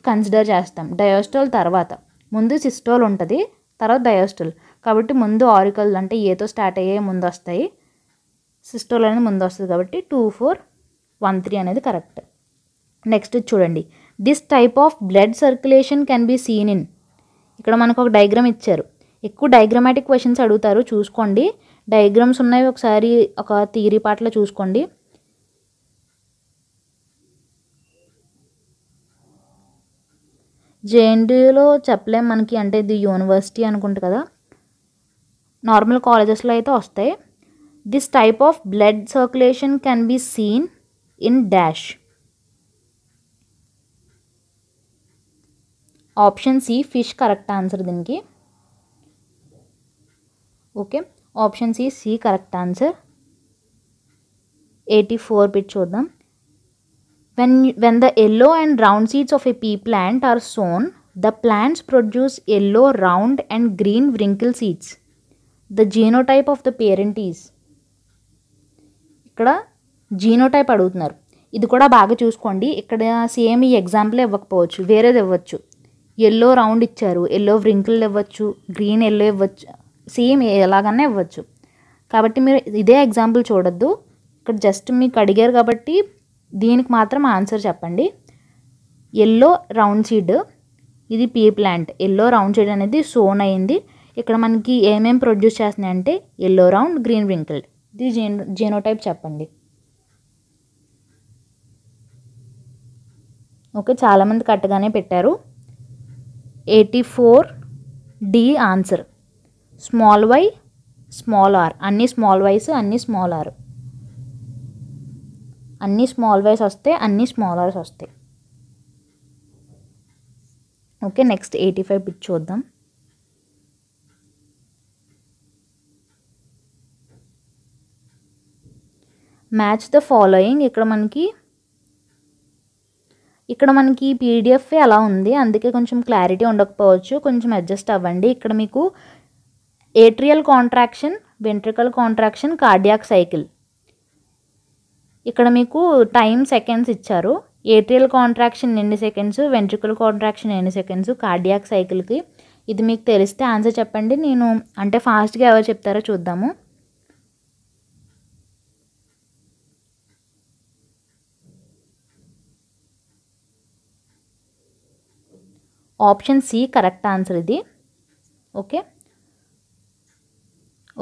కన్సిడర్ చేస్తాం డయోస్టోల్ తర్వాత ముందు సిస్టోల్ ఉంటుంది తర్వాత డయోస్టోల్ కాబట్టి ముందు ఆరికల్ అంటే ఏతో స్టార్ట్ అయ్యే ముందు వస్తాయి సిస్టోల్ అనేది ముందు వస్తుంది కాబట్టి టూ ఫోర్ వన్ త్రీ అనేది కరెక్ట్ నెక్స్ట్ చూడండి this type of blood circulation can be seen in ఇక్కడ మనకు ఒక డైగ్రామ్ ఇచ్చారు ఎక్కువ డయాగ్రమాటిక్ క్వశ్చన్స్ అడుగుతారు చూసుకోండి డయాగ్రామ్స్ ఉన్నాయి ఒకసారి ఒక థియరీ పాటలో చూసుకోండి జేఎన్టీయూలో చెప్పలేం మనకి అంటే ఇది యూనివర్సిటీ అనుకుంటు కదా नार्मल कॉलेज वस्ताई this type of blood circulation can be seen in dash dash C fish fish correct D okay okay C C C correct eighty four bit चुद when when the yellow and round seeds of a pea plant are sown the plants produce yellow round and green green seeds the genotype of the parent is ఇక్కడ జీనోటైప్ అడుగుతున్నారు ఇది కూడా బాగా చూసుకోండి ఇక్కడ సేమ్ ఈ ఎగ్జాంపుల్ ఇవ్వకపోవచ్చు వేరేది ఇవ్వచ్చు ఎల్లో రౌండ్ ఇచ్చారు ఎల్లో వ్రింకిల్ ఇవ్వచ్చు గ్రీన్ ఎల్లో ఇవ్వచ్చు సేమ్ ఎలాగన్నా ఇవ్వచ్చు కాబట్టి మీరు ఇదే ఎగ్జాంపుల్ చూడొద్దు ఇక్కడ జస్ట్ మీకు అడిగారు కాబట్టి దీనికి మాత్రం ఆన్సర్ చెప్పండి ఎల్లో రౌండ్ సీడ్ ఇది pea plant yellow round seed అనేది సోన్ అయింది ఇక్కడ మనకి ఏమేమి ప్రొడ్యూస్ చేస్తున్నాయి అంటే ఎల్లో రౌండ్ గ్రీన్ వింకిల్డ్ ఇది జీనో జీనోటైప్ చెప్పండి ఓకే చాలామంది కట్టగానే పెట్టారు eighty four D answer small Y small R అన్ని స్మాల్ వైస్ అన్ని స్మాల్ ఆర్ అన్ని స్మాల్ వైస్ వస్తాయి అన్ని స్మాల్ ఆర్స్ వస్తాయి ఓకే నెక్స్ట్ ఎయిటీ ఫైవ్ పిచ్ చూద్దాం మ్యాచ్ ద ఫాలోయింగ్ ఇక్కడ మనకి ఇక్కడ మనకి పీడిఎఫ్ అలా ఉంది అందుకే కొంచెం క్లారిటీ ఉండకపోవచ్చు కొంచెం అడ్జస్ట్ అవ్వండి ఇక్కడ మీకు atrial contraction ventricle contraction cardiac cycle ఇక్కడ మీకు టైం సెకండ్స్ ఇచ్చారు ఏట్రియల్ కాంట్రాక్షన్ ఎన్ని సెకండ్స్ వెంట్రికల్ కాంట్రాక్షన్ ఎన్ని సెకండ్స్ కార్డియాక్ సైకిల్కి ఇది మీకు తెలిస్తే ఆన్సర్ చెప్పండి నేను అంటే ఫాస్ట్గా ఎవరు చెప్తారో చూద్దాము ఆప్షన్ సి కరెక్ట్ ఆన్సర్ ఇది ఓకే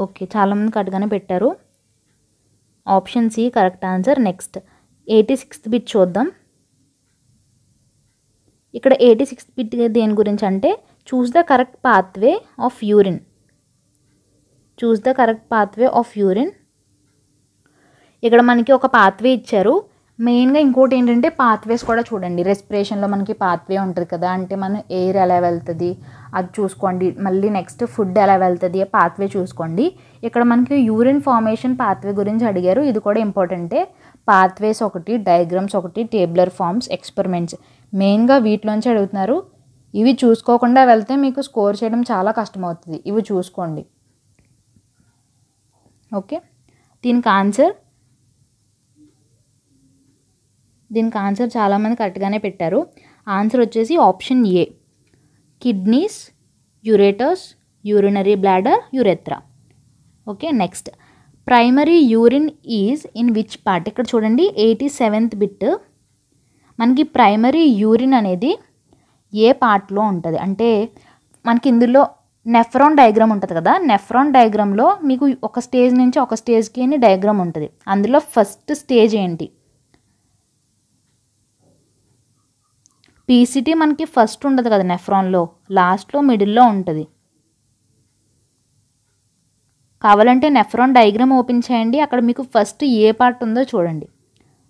ఓకే చాలామంది కట్టుగానే పెట్టారు option C correct answer next eighty sixth bit చూద్దాం ఇక్కడ ఎయిటీ సిక్స్త్ బిట్ దేని గురించి అంటే choose the correct pathway of urine choose the correct pathway of urine ఇక్కడ మనకి ఒక పాత్వే ఇచ్చారు మెయిన్గా ఇంకోటి ఏంటంటే పాత్వేస్ కూడా చూడండి రెస్పిరేషన్లో మనకి పాత్వే ఉంటుంది కదా అంటే మనం ఎయిర్ ఎలా వెళ్తుంది అది చూసుకోండి మళ్ళీ నెక్స్ట్ ఫుడ్ ఎలా వెళ్తుంది ఆ పాత్వే చూసుకోండి ఇక్కడ మనకి యూరిన్ ఫార్మేషన్ పాత్వే గురించి అడిగారు ఇది కూడా ఇంపార్టెంటే పాత్వేస్ ఒకటి డయాగ్రామ్స్ ఒకటి టేబులర్ ఫామ్స్ ఎక్స్పెరిమెంట్స్ మెయిన్గా వీటిలోంచి అడుగుతున్నారు ఇవి చూసుకోకుండా వెళ్తే మీకు స్కోర్ చేయడం చాలా కష్టమవుతుంది ఇవి చూసుకోండి ఓకే దీనికి ఆన్సర్ దీనికి ఆన్సర్ చాలామంది కరెక్ట్గానే పెట్టారు ఆన్సర్ వచ్చేసి option A kidneys ureters urinary bladder urethra okay next primary urine is in which part ఇక్కడ చూడండి ఎయిటీ సెవెంత్ బిట్ మనకి ప్రైమరీ యూరిన్ అనేది ఏ పార్ట్లో ఉంటుంది అంటే మనకి ఇందులో నెఫ్రాన్ డయాగ్రామ్ ఉంటుంది కదా నెఫ్రాన్ డయాగ్రామ్లో మీకు ఒక స్టేజ్ నుంచి ఒక స్టేజ్కి అని డయాగ్రామ్ ఉంటుంది అందులో ఫస్ట్ స్టేజ్ ఏంటి పీసీటీ మనకి ఫస్ట్ ఉండదు కదా నెఫ్రాన్లో లాస్ట్లో మిడిల్లో ఉంటుంది కావాలంటే నెఫ్రాన్ డయాగ్రామ్ ఓపెన్ చేయండి అక్కడ మీకు ఫస్ట్ ఏ పార్ట్ ఉందో చూడండి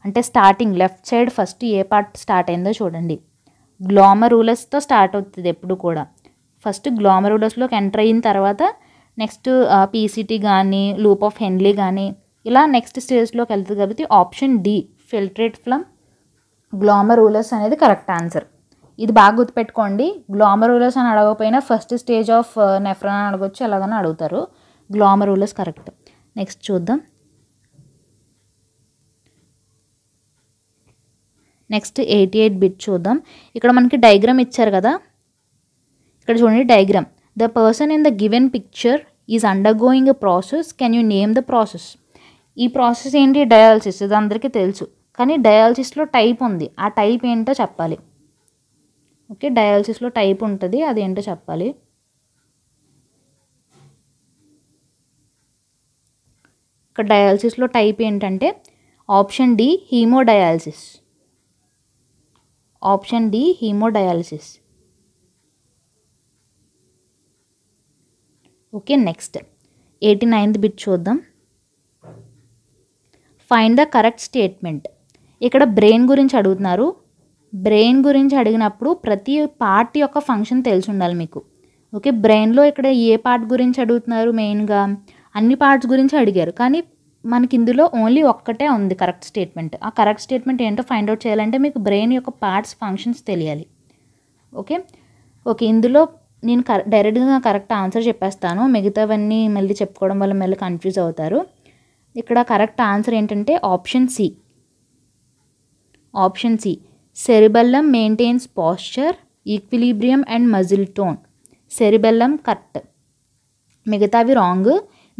అంటే స్టార్టింగ్ లెఫ్ట్ సైడ్ ఫస్ట్ ఏ పార్ట్ స్టార్ట్ అయిందో చూడండి రూలర్స్తో స్టార్ట్ అవుతుంది ఎప్పుడు కూడా ఫస్ట్ రూలర్స్లోకి ఎంటర్ అయిన తర్వాత నెక్స్ట్ పీసీటీ కానీ లూప్ ఆఫ్ హెన్లీ కానీ ఇలా నెక్స్ట్ స్టేజ్లోకి వెళ్తుంది కాబట్టి option D filtrate glomerulus అనేది కరెక్ట్ ఆన్సర్ ఇది బాగా గుర్తుపెట్టుకోండి రూలర్స్ అని అడగకపోయినా ఫస్ట్ స్టేజ్ ఆఫ్ నెఫ్రాన్ అని అడగొచ్చు ఎలాగని అడుగుతారు రూలర్స్ కరెక్ట్ నెక్స్ట్ చూద్దాం నెక్స్ట్ ఎయిటీ ఎయిట్ బిట్ చూద్దాం ఇక్కడ మనకి డైగ్రామ్ ఇచ్చారు కదా ఇక్కడ చూడండి diagram the person in the given picture is undergoing process can you name the process ఈ ప్రాసెస్ ఏంటి డయాలసిస్ ఇది అందరికీ తెలుసు కానీ డయాలసిస్లో టైప్ ఉంది ఆ టైప్ ఏంటో చెప్పాలి ఓకే డయాలసిస్లో టైప్ ఉంటుంది అది ఏంటో చెప్పాలి ఇక్కడ డయాలసిస్లో టైప్ ఏంటంటే option D hemodialysis option D hemodialysis okay next eighty ninth bit చూద్దాం ఫైండ్ ద కరెక్ట్ స్టేట్మెంట్ ఇక్కడ బ్రెయిన్ గురించి అడుగుతున్నారు బ్రెయిన్ గురించి అడిగినప్పుడు ప్రతి పార్ట్ యొక్క ఫంక్షన్ తెలిసి ఉండాలి మీకు ఓకే బ్రెయిన్లో ఇక్కడ ఏ పార్ట్ గురించి అడుగుతున్నారు మెయిన్గా అన్ని పార్ట్స్ గురించి అడిగారు కానీ మనకి ఇందులో ఓన్లీ ఒక్కటే ఉంది కరెక్ట్ స్టేట్మెంట్ ఆ కరెక్ట్ స్టేట్మెంట్ ఏంటో ఫైండ్ అవుట్ చేయాలంటే మీకు బ్రెయిన్ యొక్క పార్ట్స్ ఫంక్షన్స్ తెలియాలి ఓకే ఓకే ఇందులో నేను కర డైరెక్ట్గా కరెక్ట్ ఆన్సర్ చెప్పేస్తాను మిగతావన్నీ మళ్ళీ చెప్పుకోవడం వల్ల మళ్ళీ కన్ఫ్యూజ్ అవుతారు ఇక్కడ కరెక్ట్ ఆన్సర్ ఏంటంటే option C option C cerebellum maintains posture equilibrium and muscle tone cerebellum correct మిగతావి రాంగ్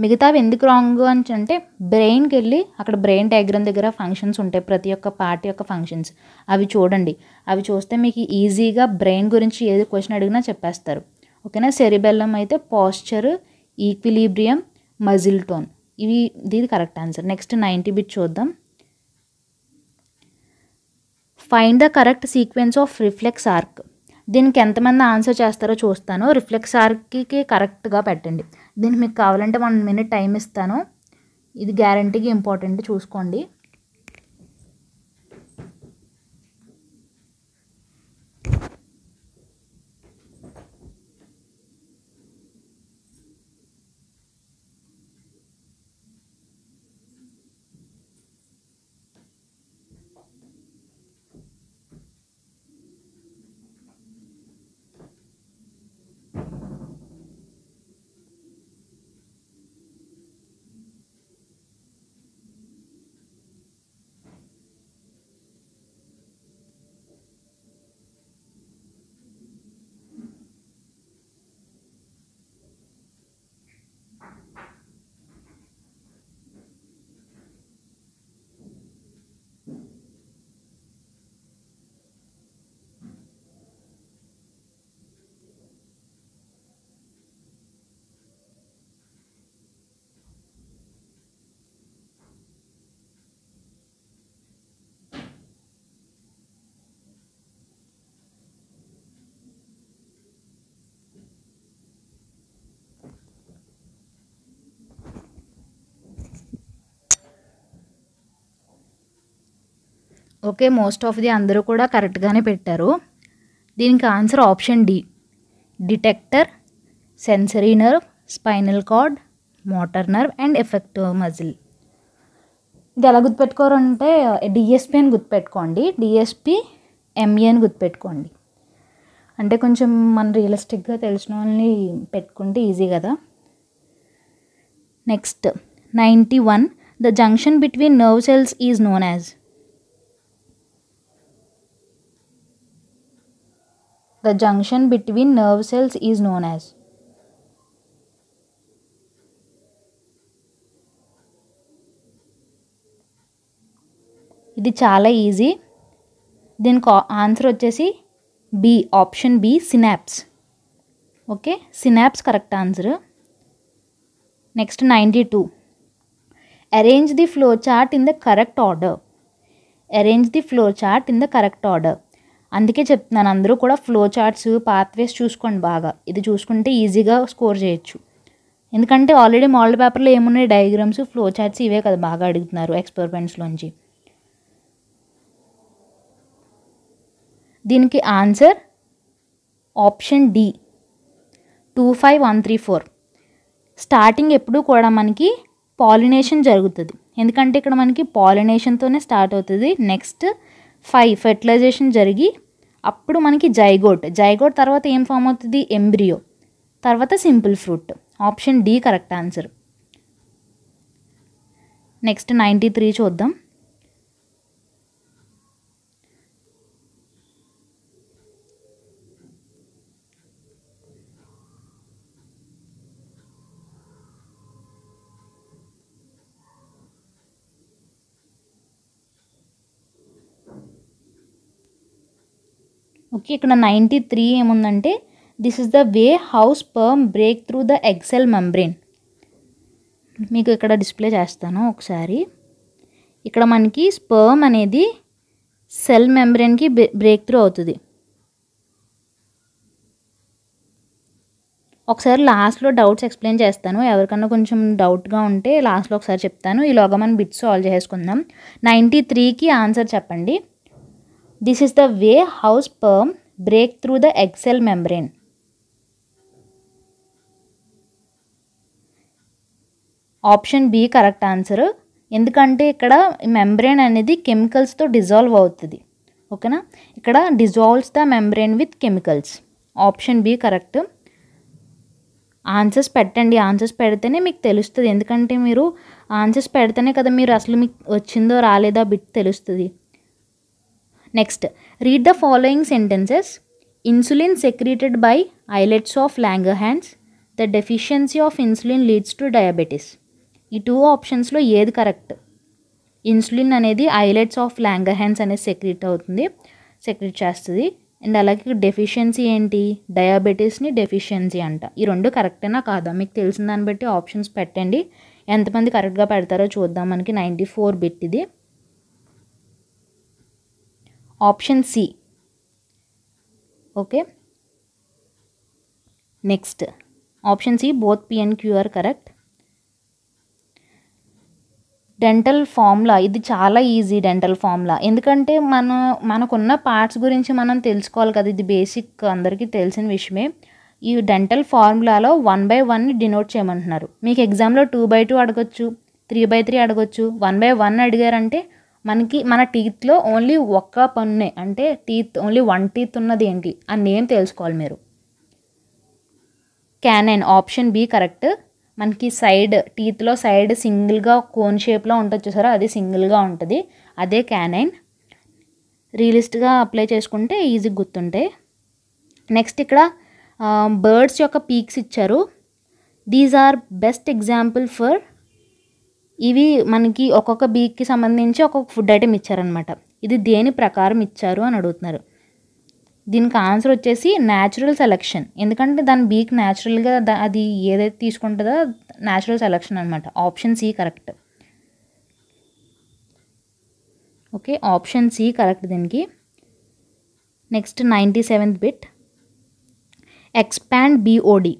మిగతావి ఎందుకు రాంగ్ అని అంటే బ్రెయిన్కి వెళ్ళి అక్కడ బ్రెయిన్ డయాగ్రామ్ దగ్గర ఫంక్షన్స్ ఉంటాయి ప్రతి ఒక్క పార్ట్ యొక్క ఫంక్షన్స్ అవి చూడండి అవి చూస్తే మీకు ఈజీగా బ్రెయిన్ గురించి ఏది క్వశ్చన్ అడిగినా చెప్పేస్తారు ఓకేనా సెరిబెల్లం అయితే పాశ్చర్ ఈక్విలిబ్రియం మజిల్ టోన్ ఇవి ఇది correct answer next ninety bit చూద్దాం find the correct sequence of reflex arc దీనికి ఎంతమంది ఆన్సర్ చేస్తారో చూస్తాను రిఫ్లెక్స్ ఆర్క్కి కరెక్ట్గా పెట్టండి దీనికి మీకు కావాలంటే వన్ మినిట్ టైం ఇస్తాను ఇది గ్యారంటీకి ఇంపార్టెంట్ చూసుకోండి ఓకే మోస్ట్ ఆఫ్ ది అందరూ కూడా కరెక్ట్గానే పెట్టారు దీనికి answer option D detector sensory nerve spinal cord motor nerve and effective muscle ఇది ఎలా గుర్తుపెట్టుకోరంటే డిఎస్పి అని గుర్తుపెట్టుకోండి డిఎస్పి ఎంఏ అని గుర్తుపెట్టుకోండి అంటే కొంచెం మన రియలిస్టిక్గా తెలిసిన వాళ్ళని పెట్టుకుంటే ఈజీ కదా next ninety one the junction between nerve cells is known as The junction between nerve cells is known as. ఇది చాలా ఈజీ దీనికి ఆన్సర్ వచ్చేసి B option B synapse okay synapse correct answer next ninety two arrange the flow chart in the correct order arrange the flow chart in the correct order అందుకే చెప్తున్నాను అందరూ కూడా ఫ్లో చార్ట్స్ పాత్వేస్ చూసుకోండి బాగా ఇది చూసుకుంటే ఈజీగా స్కోర్ చేయొచ్చు ఎందుకంటే ఆల్రెడీ మోడల్ పేపర్లో ఏమున్నాయి డయాగ్రామ్స్ ఫ్లో చార్ట్స్ ఇవే కదా బాగా అడుగుతున్నారు ఎక్స్పెరిమెంట్స్లోంచి దీనికి answer option D two five one three four starting ఎప్పుడు కూడా మనకి పాలినేషన్ జరుగుతుంది ఎందుకంటే ఇక్కడ మనకి పాలినేషన్తోనే స్టార్ట్ అవుతుంది నెక్స్ట్ ఫైవ్ ఫెర్టిలైజేషన్ జరిగి అప్పుడు మనకి జైగోట్ జైగోట్ తర్వాత ఏం ఫామ్ అవుతుంది ఎంబ్రియో తర్వాత simple fruit option D correct answer next ninety three చూద్దాం ఓకే ఇక్కడ నైంటీ త్రీ ఏముందంటే this is the way how sperm break through the egg cell membrane మీకు ఇక్కడ డిస్ప్లే చేస్తాను ఒకసారి ఇక్కడ మనకి స్పర్మ్ అనేది సెల్ మెంబ్రెయిన్కి బ్రేక్ త్రూ అవుతుంది ఒకసారి లాస్ట్లో డౌట్స్ ఎక్స్ప్లెయిన్ చేస్తాను ఎవరికన్నా కొంచెం డౌట్గా ఉంటే లాస్ట్లో ఒకసారి చెప్తాను ఈలోగా మనం బిట్స్ సాల్వ్ చేసుకుందాం నైంటీ త్రీకి ఆన్సర్ చెప్పండి this is the way how sperm break through the egg cell cell option B correct answer ఎందుకంటే ఇక్కడ మెంబ్రెయిన్ అనేది కెమికల్స్తో డిజాల్వ్ అవుతుంది ఓకేనా ఇక్కడ dissolves the membrane with chemicals option B correct answers పెట్టండి ఆన్సర్స్ పెడితేనే మీకు తెలుస్తుంది ఎందుకంటే మీరు ఆన్సర్స్ పెడితేనే కదా మీరు అసలు మీకు వచ్చిందో రాలేదో బిట్ తెలుస్తుంది next read the following sentences insulin secreted by islets of Langerhans the deficiency of insulin leads to diabetes ఈ టూ ఆప్షన్స్లో ఏది కరెక్ట్ ఇన్సులిన్ అనేది ఐలెట్స్ ఆఫ్ ల్యాంగర్ హ్యాండ్స్ అనేది సెక్రీట్ అవుతుంది సెక్రీట్ చేస్తుంది అండ్ అలాగే డెఫిషియన్సీ ఏంటి డయాబెటీస్ని డెఫిషియన్సీ అంట ఈ రెండు కరెక్టేనా కాదా మీకు తెలిసిన దాన్ని బట్టి ఆప్షన్స్ పెట్టండి ఎంతమంది కరెక్ట్గా పెడతారో చూద్దాం మనకి నైంటీ ఫోర్ బిట్ ఇది option C okay next option C both P and Q are correct dental formula ఇది చాలా ఈజీ డెంటల్ ఫార్ములా ఎందుకంటే మనం మనకున్న పార్ట్స్ గురించి మనం తెలుసుకోవాలి కదా ఇది బేసిక్ అందరికీ తెలిసిన విషయమే ఈ డెంటల్ ఫార్ములాలో వన్ బై వన్ని డినోట్ చేయమంటున్నారు మీకు ఎగ్జామ్లో టూ బై టూ అడగొచ్చు త్రీ బై త్రీ అడగొచ్చు వన్ బై వన్ అడిగారంటే మనకి మన టీత్లో ఓన్లీ ఒక్క పన్నే అంటే టీత్ ఓన్లీ వన్ టీత్ ఉన్నది ఏంటి అని నేమ్ తెలుసుకోవాలి మీరు క్యానైన్ ఆప్షన్ బి కరెక్ట్ మనకి సైడ్ టీత్లో సైడ్ సింగిల్గా కోన్ షేప్లో ఉంటుంది చూసారా అది సింగిల్గా ఉంటుంది అదే క్యానైన్ రియలిస్ట్గా అప్లై చేసుకుంటే ఈజీ గుర్తుంటాయి నెక్స్ట్ ఇక్కడ బర్డ్స్ యొక్క పీక్స్ ఇచ్చారు these are best example for ఇవి మనకి ఒక్కొక్క బీక్కి సంబంధించి ఒక్కొక్క ఫుడ్ ఐటెం ఇచ్చారనమాట ఇది దేని ప్రకారం ఇచ్చారు అని అడుగుతున్నారు దీనికి ఆన్సర్ వచ్చేసి న్యాచురల్ సెలెక్షన్ ఎందుకంటే దాని బీక్ న్యాచురల్గా అది ఏదైతే తీసుకుంటుందో న్యాచురల్ సెలెక్షన్ అనమాట option C correct okay option C correct దీనికి next ninety seventh bit expand BOD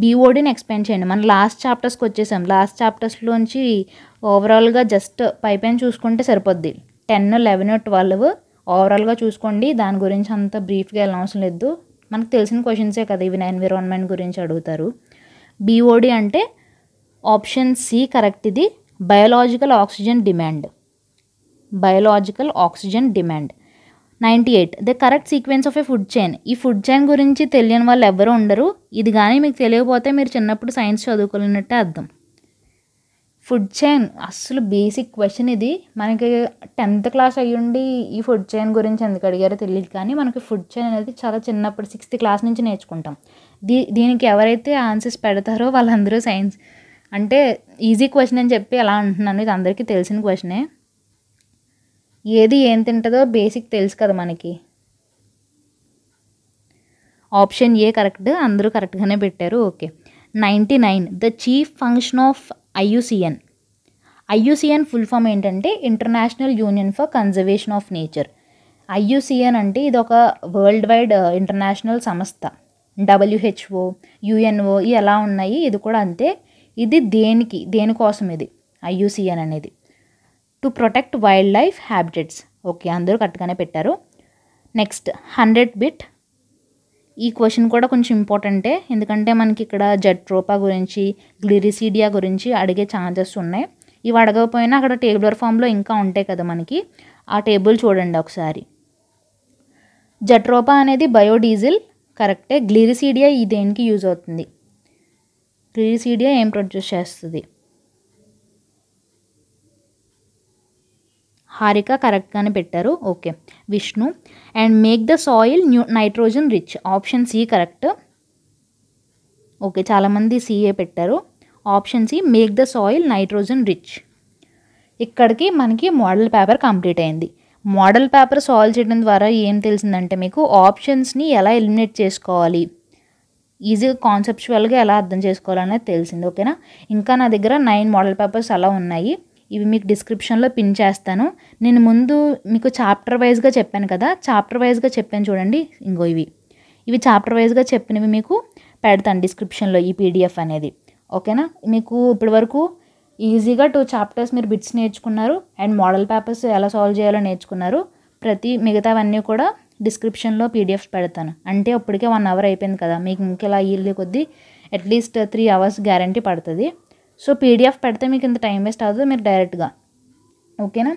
బీఓడిని ఎక్స్ప్లెయిన్ చేయండి మనం లాస్ట్ చాప్టర్స్కి వచ్చేసాం లాస్ట్ చాప్టర్స్లోంచి ఓవరాల్గా జస్ట్ పైపైన చూసుకుంటే సరిపోద్ది టెన్ లెవెన్ ట్వెల్వ్ ఓవరాల్గా చూసుకోండి దాని గురించి అంత బ్రీఫ్గా వెళ్ళిన అవసరం లేదు మనకు తెలిసిన క్వశ్చన్సే కదా ఇవి ఎన్విరాన్మెంట్ గురించి అడుగుతారు బీఓడి అంటే ఆప్షన్ సి కరెక్ట్ ఇది biological oxygen demand biological oxygen demand ninety eight the correct sequence of a food chain ఈ ఫుడ్ చైన్ గురించి తెలియని వాళ్ళు ఎవరు ఉండరు ఇది కానీ మీకు తెలియకపోతే మీరు చిన్నప్పుడు సైన్స్ చదువుకోలేనట్టే అర్థం ఫుడ్ చైన్ అస్సలు బేసిక్ క్వశ్చన్ ఇది మనకి టెన్త్ క్లాస్ అయ్యుండి ఈ ఫుడ్ చైన్ గురించి ఎందుకు అడిగారో తెలియదు కానీ మనకి ఫుడ్ చైన్ అనేది చాలా చిన్నప్పుడు సిక్స్త్ క్లాస్ నుంచి నేర్చుకుంటాం దీ దీనికి ఎవరైతే ఆన్సర్స్ పెడతారో వాళ్ళందరూ సైన్స్ అంటే ఈజీ క్వశ్చన్ అని చెప్పి అలా అంటున్నాను ఇది అందరికీ తెలిసిన క్వశ్చనే ఏది ఏం తింటుందో బేసిక్ తెలుసు కదా మనకి ఆప్షన్ ఏ కరెక్ట్ అందరూ కరెక్ట్గానే పెట్టారు okay ninety nine the chief function of IUCN IUCN full form ఏంటంటే international union for conservation of nature IUCN అంటే ఇది ఒక వరల్డ్ వైడ్ ఇంటర్నేషనల్ సంస్థ డబ్ల్యూహెచ్ఓ యుఎన్ఓ ఎలా ఉన్నాయి ఇది కూడా అంతే ఇది దేనికి దేనికోసం ఇది ఐయుసిఎన్ అనేది to protect wild life habitats okay అందరూ కరెక్ట్గానే పెట్టారు నెక్స్ట్ హండ్రెడ్ బిట్ ఈ క్వశ్చన్ కూడా కొంచెం ఇంపార్టెంటే ఎందుకంటే మనకి ఇక్కడ జట్రోపా గురించి గ్లిరిసీడియా గురించి అడిగే ఛాన్సెస్ ఉన్నాయి ఇవి అడగకపోయినా అక్కడ టేబులర్ ఫామ్లో ఇంకా ఉంటాయి కదా మనకి ఆ టేబుల్ చూడండి ఒకసారి జట్రోపా అనేది బయోడీజిల్ కరెక్టే గ్లిరిసీడియా ఈ దేనికి యూజ్ అవుతుంది గ్లిరిసీడియా ఏం ప్రొడ్యూస్ చేస్తుంది హారిక కరెక్ట్గానే పెట్టారు okay Vishnu and make the soil new nitrogen rich option C correct okay చాలామంది సిఏ పెట్టారు option C make the soil nitrogen rich ఇక్కడికి మనకి మోడల్ పేపర్ కంప్లీట్ అయింది మోడల్ పేపర్ సాల్వ్ చేయడం ద్వారా ఏం తెలిసిందంటే మీకు ఆప్షన్స్ని ఎలా ఎలిమినేట్ చేసుకోవాలి ఈజీగా కాన్సెప్చువల్గా ఎలా అర్థం చేసుకోవాలనేది తెలిసింది ఓకేనా ఇంకా నా దగ్గర నైన్ మోడల్ పేపర్స్ అలా ఉన్నాయి ఇవి మీకు డిస్క్రిప్షన్లో పిన్ చేస్తాను నేను ముందు మీకు చాప్టర్ వైజ్గా చెప్పాను కదా చాప్టర్ వైజ్గా చెప్పాను చూడండి ఇంకో ఇవి ఇవి చాప్టర్ వైజ్గా చెప్పినవి మీకు పెడతాను డిస్క్రిప్షన్లో ఈ పీడిఎఫ్ అనేది ఓకేనా మీకు ఇప్పటివరకు ఈజీగా టూ చాప్టర్స్ మీరు బిట్స్ నేర్చుకున్నారు అండ్ మోడల్ పేపర్స్ ఎలా సాల్వ్ చేయాలో నేర్చుకున్నారు ప్రతి మిగతావన్నీ కూడా డిస్క్రిప్షన్లో పీడిఎఫ్ పెడతాను అంటే అప్పటికే వన్ అవర్ అయిపోయింది కదా మీకు ఇంకెలా ఇల్లు కొద్దీ అట్లీస్ట్ త్రీ అవర్స్ గ్యారంటీ పడుతుంది సో పీడిఎఫ్ పెడితే మీకు ఇంత టైం వేస్ట్ అవ్వదు మీరు డైరెక్ట్గా ఓకేనా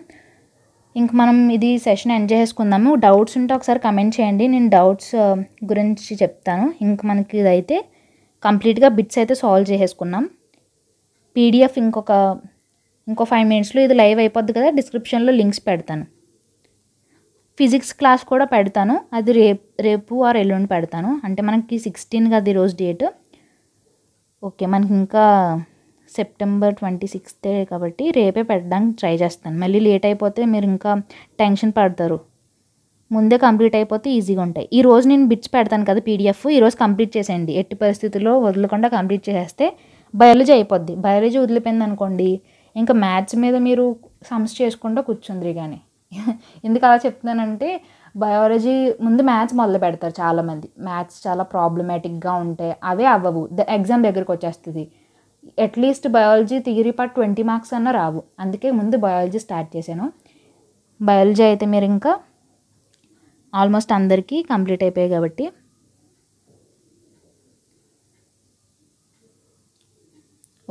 ఇంక మనం ఇది సెషన్ ఎండ్ చేసుకుందాము డౌట్స్ ఉంటే ఒకసారి కమెంట్ చేయండి నేను డౌట్స్ గురించి చెప్తాను ఇంక మనకి ఇదైతే కంప్లీట్గా బిట్స్ అయితే సాల్వ్ చేసేసుకున్నాం పీడిఎఫ్ ఇంకొక ఇంకో ఫైవ్ మినిట్స్లో ఇది లైవ్ అయిపోద్ది కదా డిస్క్రిప్షన్లో లింక్స్ పెడతాను ఫిజిక్స్ క్లాస్ కూడా పెడతాను అది రేపు రేపు ఆర్ ఎల్లుండి పెడతాను అంటే మనకి సిక్స్టీన్ కదా ఈరోజు డేట్ ఓకే మనకి ఇంకా సెప్టెంబర్ ట్వంటీ సిక్స్తే కాబట్టి రేపే పెట్టడానికి ట్రై చేస్తాను మళ్ళీ లేట్ అయిపోతే మీరు ఇంకా టెన్షన్ పడతారు ముందే కంప్లీట్ అయిపోతే ఈజీగా ఉంటాయి ఈ రోజు నేను బిట్స్ పెడతాను కదా పీడిఎఫ్ ఈరోజు కంప్లీట్ చేసేయండి ఎట్టి పరిస్థితుల్లో వదలకుండా కంప్లీట్ చేసేస్తే బయాలజీ అయిపోద్ది బయాలజీ వదిలిపోయింది అనుకోండి ఇంకా మ్యాథ్స్ మీద మీరు సమ్స్ చేసుకుంటూ కూర్చుంది కానీ ఎందుకు అలా చెప్తున్నానంటే బయాలజీ ముందు మ్యాథ్స్ మొదలు పెడతారు చాలామంది మ్యాథ్స్ చాలా ప్రాబ్లమాటిక్గా ఉంటాయి అవే అవ్వవు ఎగ్జామ్ దగ్గరికి వచ్చేస్తుంది at least biology theory part twenty marks అన్న రావు అందుకే ముందు బయాలజీ స్టార్ట్ చేశాను బయాలజీ అయితే మీరు ఇంకా ఆల్మోస్ట్ అందరికీ కంప్లీట్ అయిపోయాయి కాబట్టి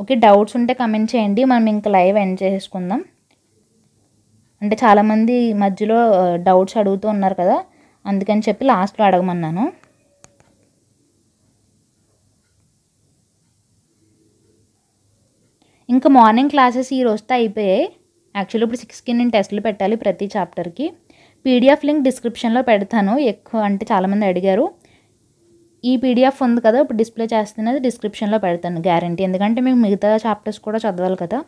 ఓకే డౌట్స్ ఉంటే కమెంట్ చేయండి మనం ఇంకా లైవ్ ఎండ్ చేసుకుందాం అంటే చాలామంది మధ్యలో డౌట్స్ uh, అడుగుతూ ఉన్నారు కదా అందుకని చెప్పి లాస్ట్లో అడగమన్నాను ఇంకా మార్నింగ్ క్లాసెస్ ఈ రోజుతో అయిపోయాయి యాక్చువల్లీ ఇప్పుడు సిక్స్కి నేను టెస్ట్లు పెట్టాలి ప్రతి చాప్టర్కి పీడిఎఫ్ లింక్ డిస్క్రిప్షన్లో పెడతాను ఎక్కువ అంటే చాలామంది అడిగారు ఈ పీడిఎఫ్ ఉంది కదా ఇప్పుడు డిస్ప్లే చేస్తున్నది డిస్క్రిప్షన్లో పెడతాను గ్యారంటీ ఎందుకంటే మీకు మిగతా చాప్టర్స్ కూడా చదవాలి కదా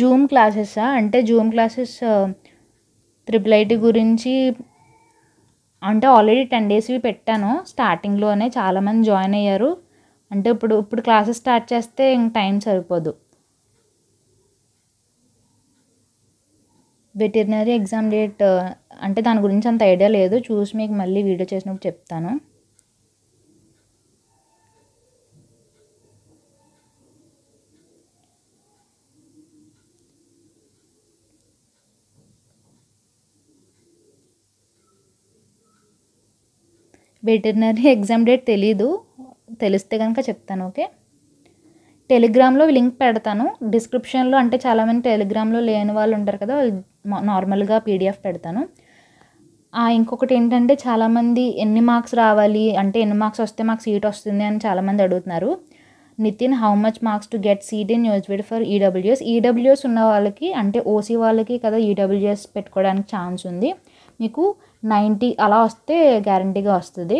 జూమ్ క్లాసెస్ అంటే జూమ్ క్లాసెస్ త్రిపుల్ ఐటీ గురించి అంటే ఆల్రెడీ టెన్ డేస్ పెట్టాను స్టార్టింగ్లోనే చాలామంది జాయిన్ అయ్యారు అంటే ఇప్పుడు ఇప్పుడు క్లాసెస్ స్టార్ట్ చేస్తే ఇంక టైం సరిపోదు వెటర్నరీ ఎగ్జామ్ డేట్ అంటే దాని గురించి అంత ఐడియా లేదు చూసి మీకు మళ్ళీ వీడియో చేసినప్పుడు చెప్తాను వెటర్నరీ ఎగ్జామ్ డేట్ తెలీదు తెలిస్తే కనుక చెప్తాను ఓకే టెలిగ్రామ్లో లింక్ పెడతాను డిస్క్రిప్షన్లో అంటే చాలామంది టెలిగ్రామ్లో లేని వాళ్ళు ఉంటారు కదా నార్మల్గా పీడిఎఫ్ పెడతాను ఇంకొకటి ఏంటంటే చాలామంది ఎన్ని మార్క్స్ రావాలి అంటే ఎన్ని మార్క్స్ వస్తే మాకు సీట్ వస్తుంది అని చాలామంది అడుగుతున్నారు Nitin how much marks to get seat in యూజ్బిడ్ ఫర్ ఈడబ్ల్యూఎస్ ఈడబ్ల్యూఎస్ ఉన్న వాళ్ళకి అంటే ఓసీ వాళ్ళకి కదా ఈడబ్ల్యూఎస్ e పెట్టుకోవడానికి ఛాన్స్ ఉంది మీకు నైంటీ అలా వస్తే గ్యారంటీగా వస్తుంది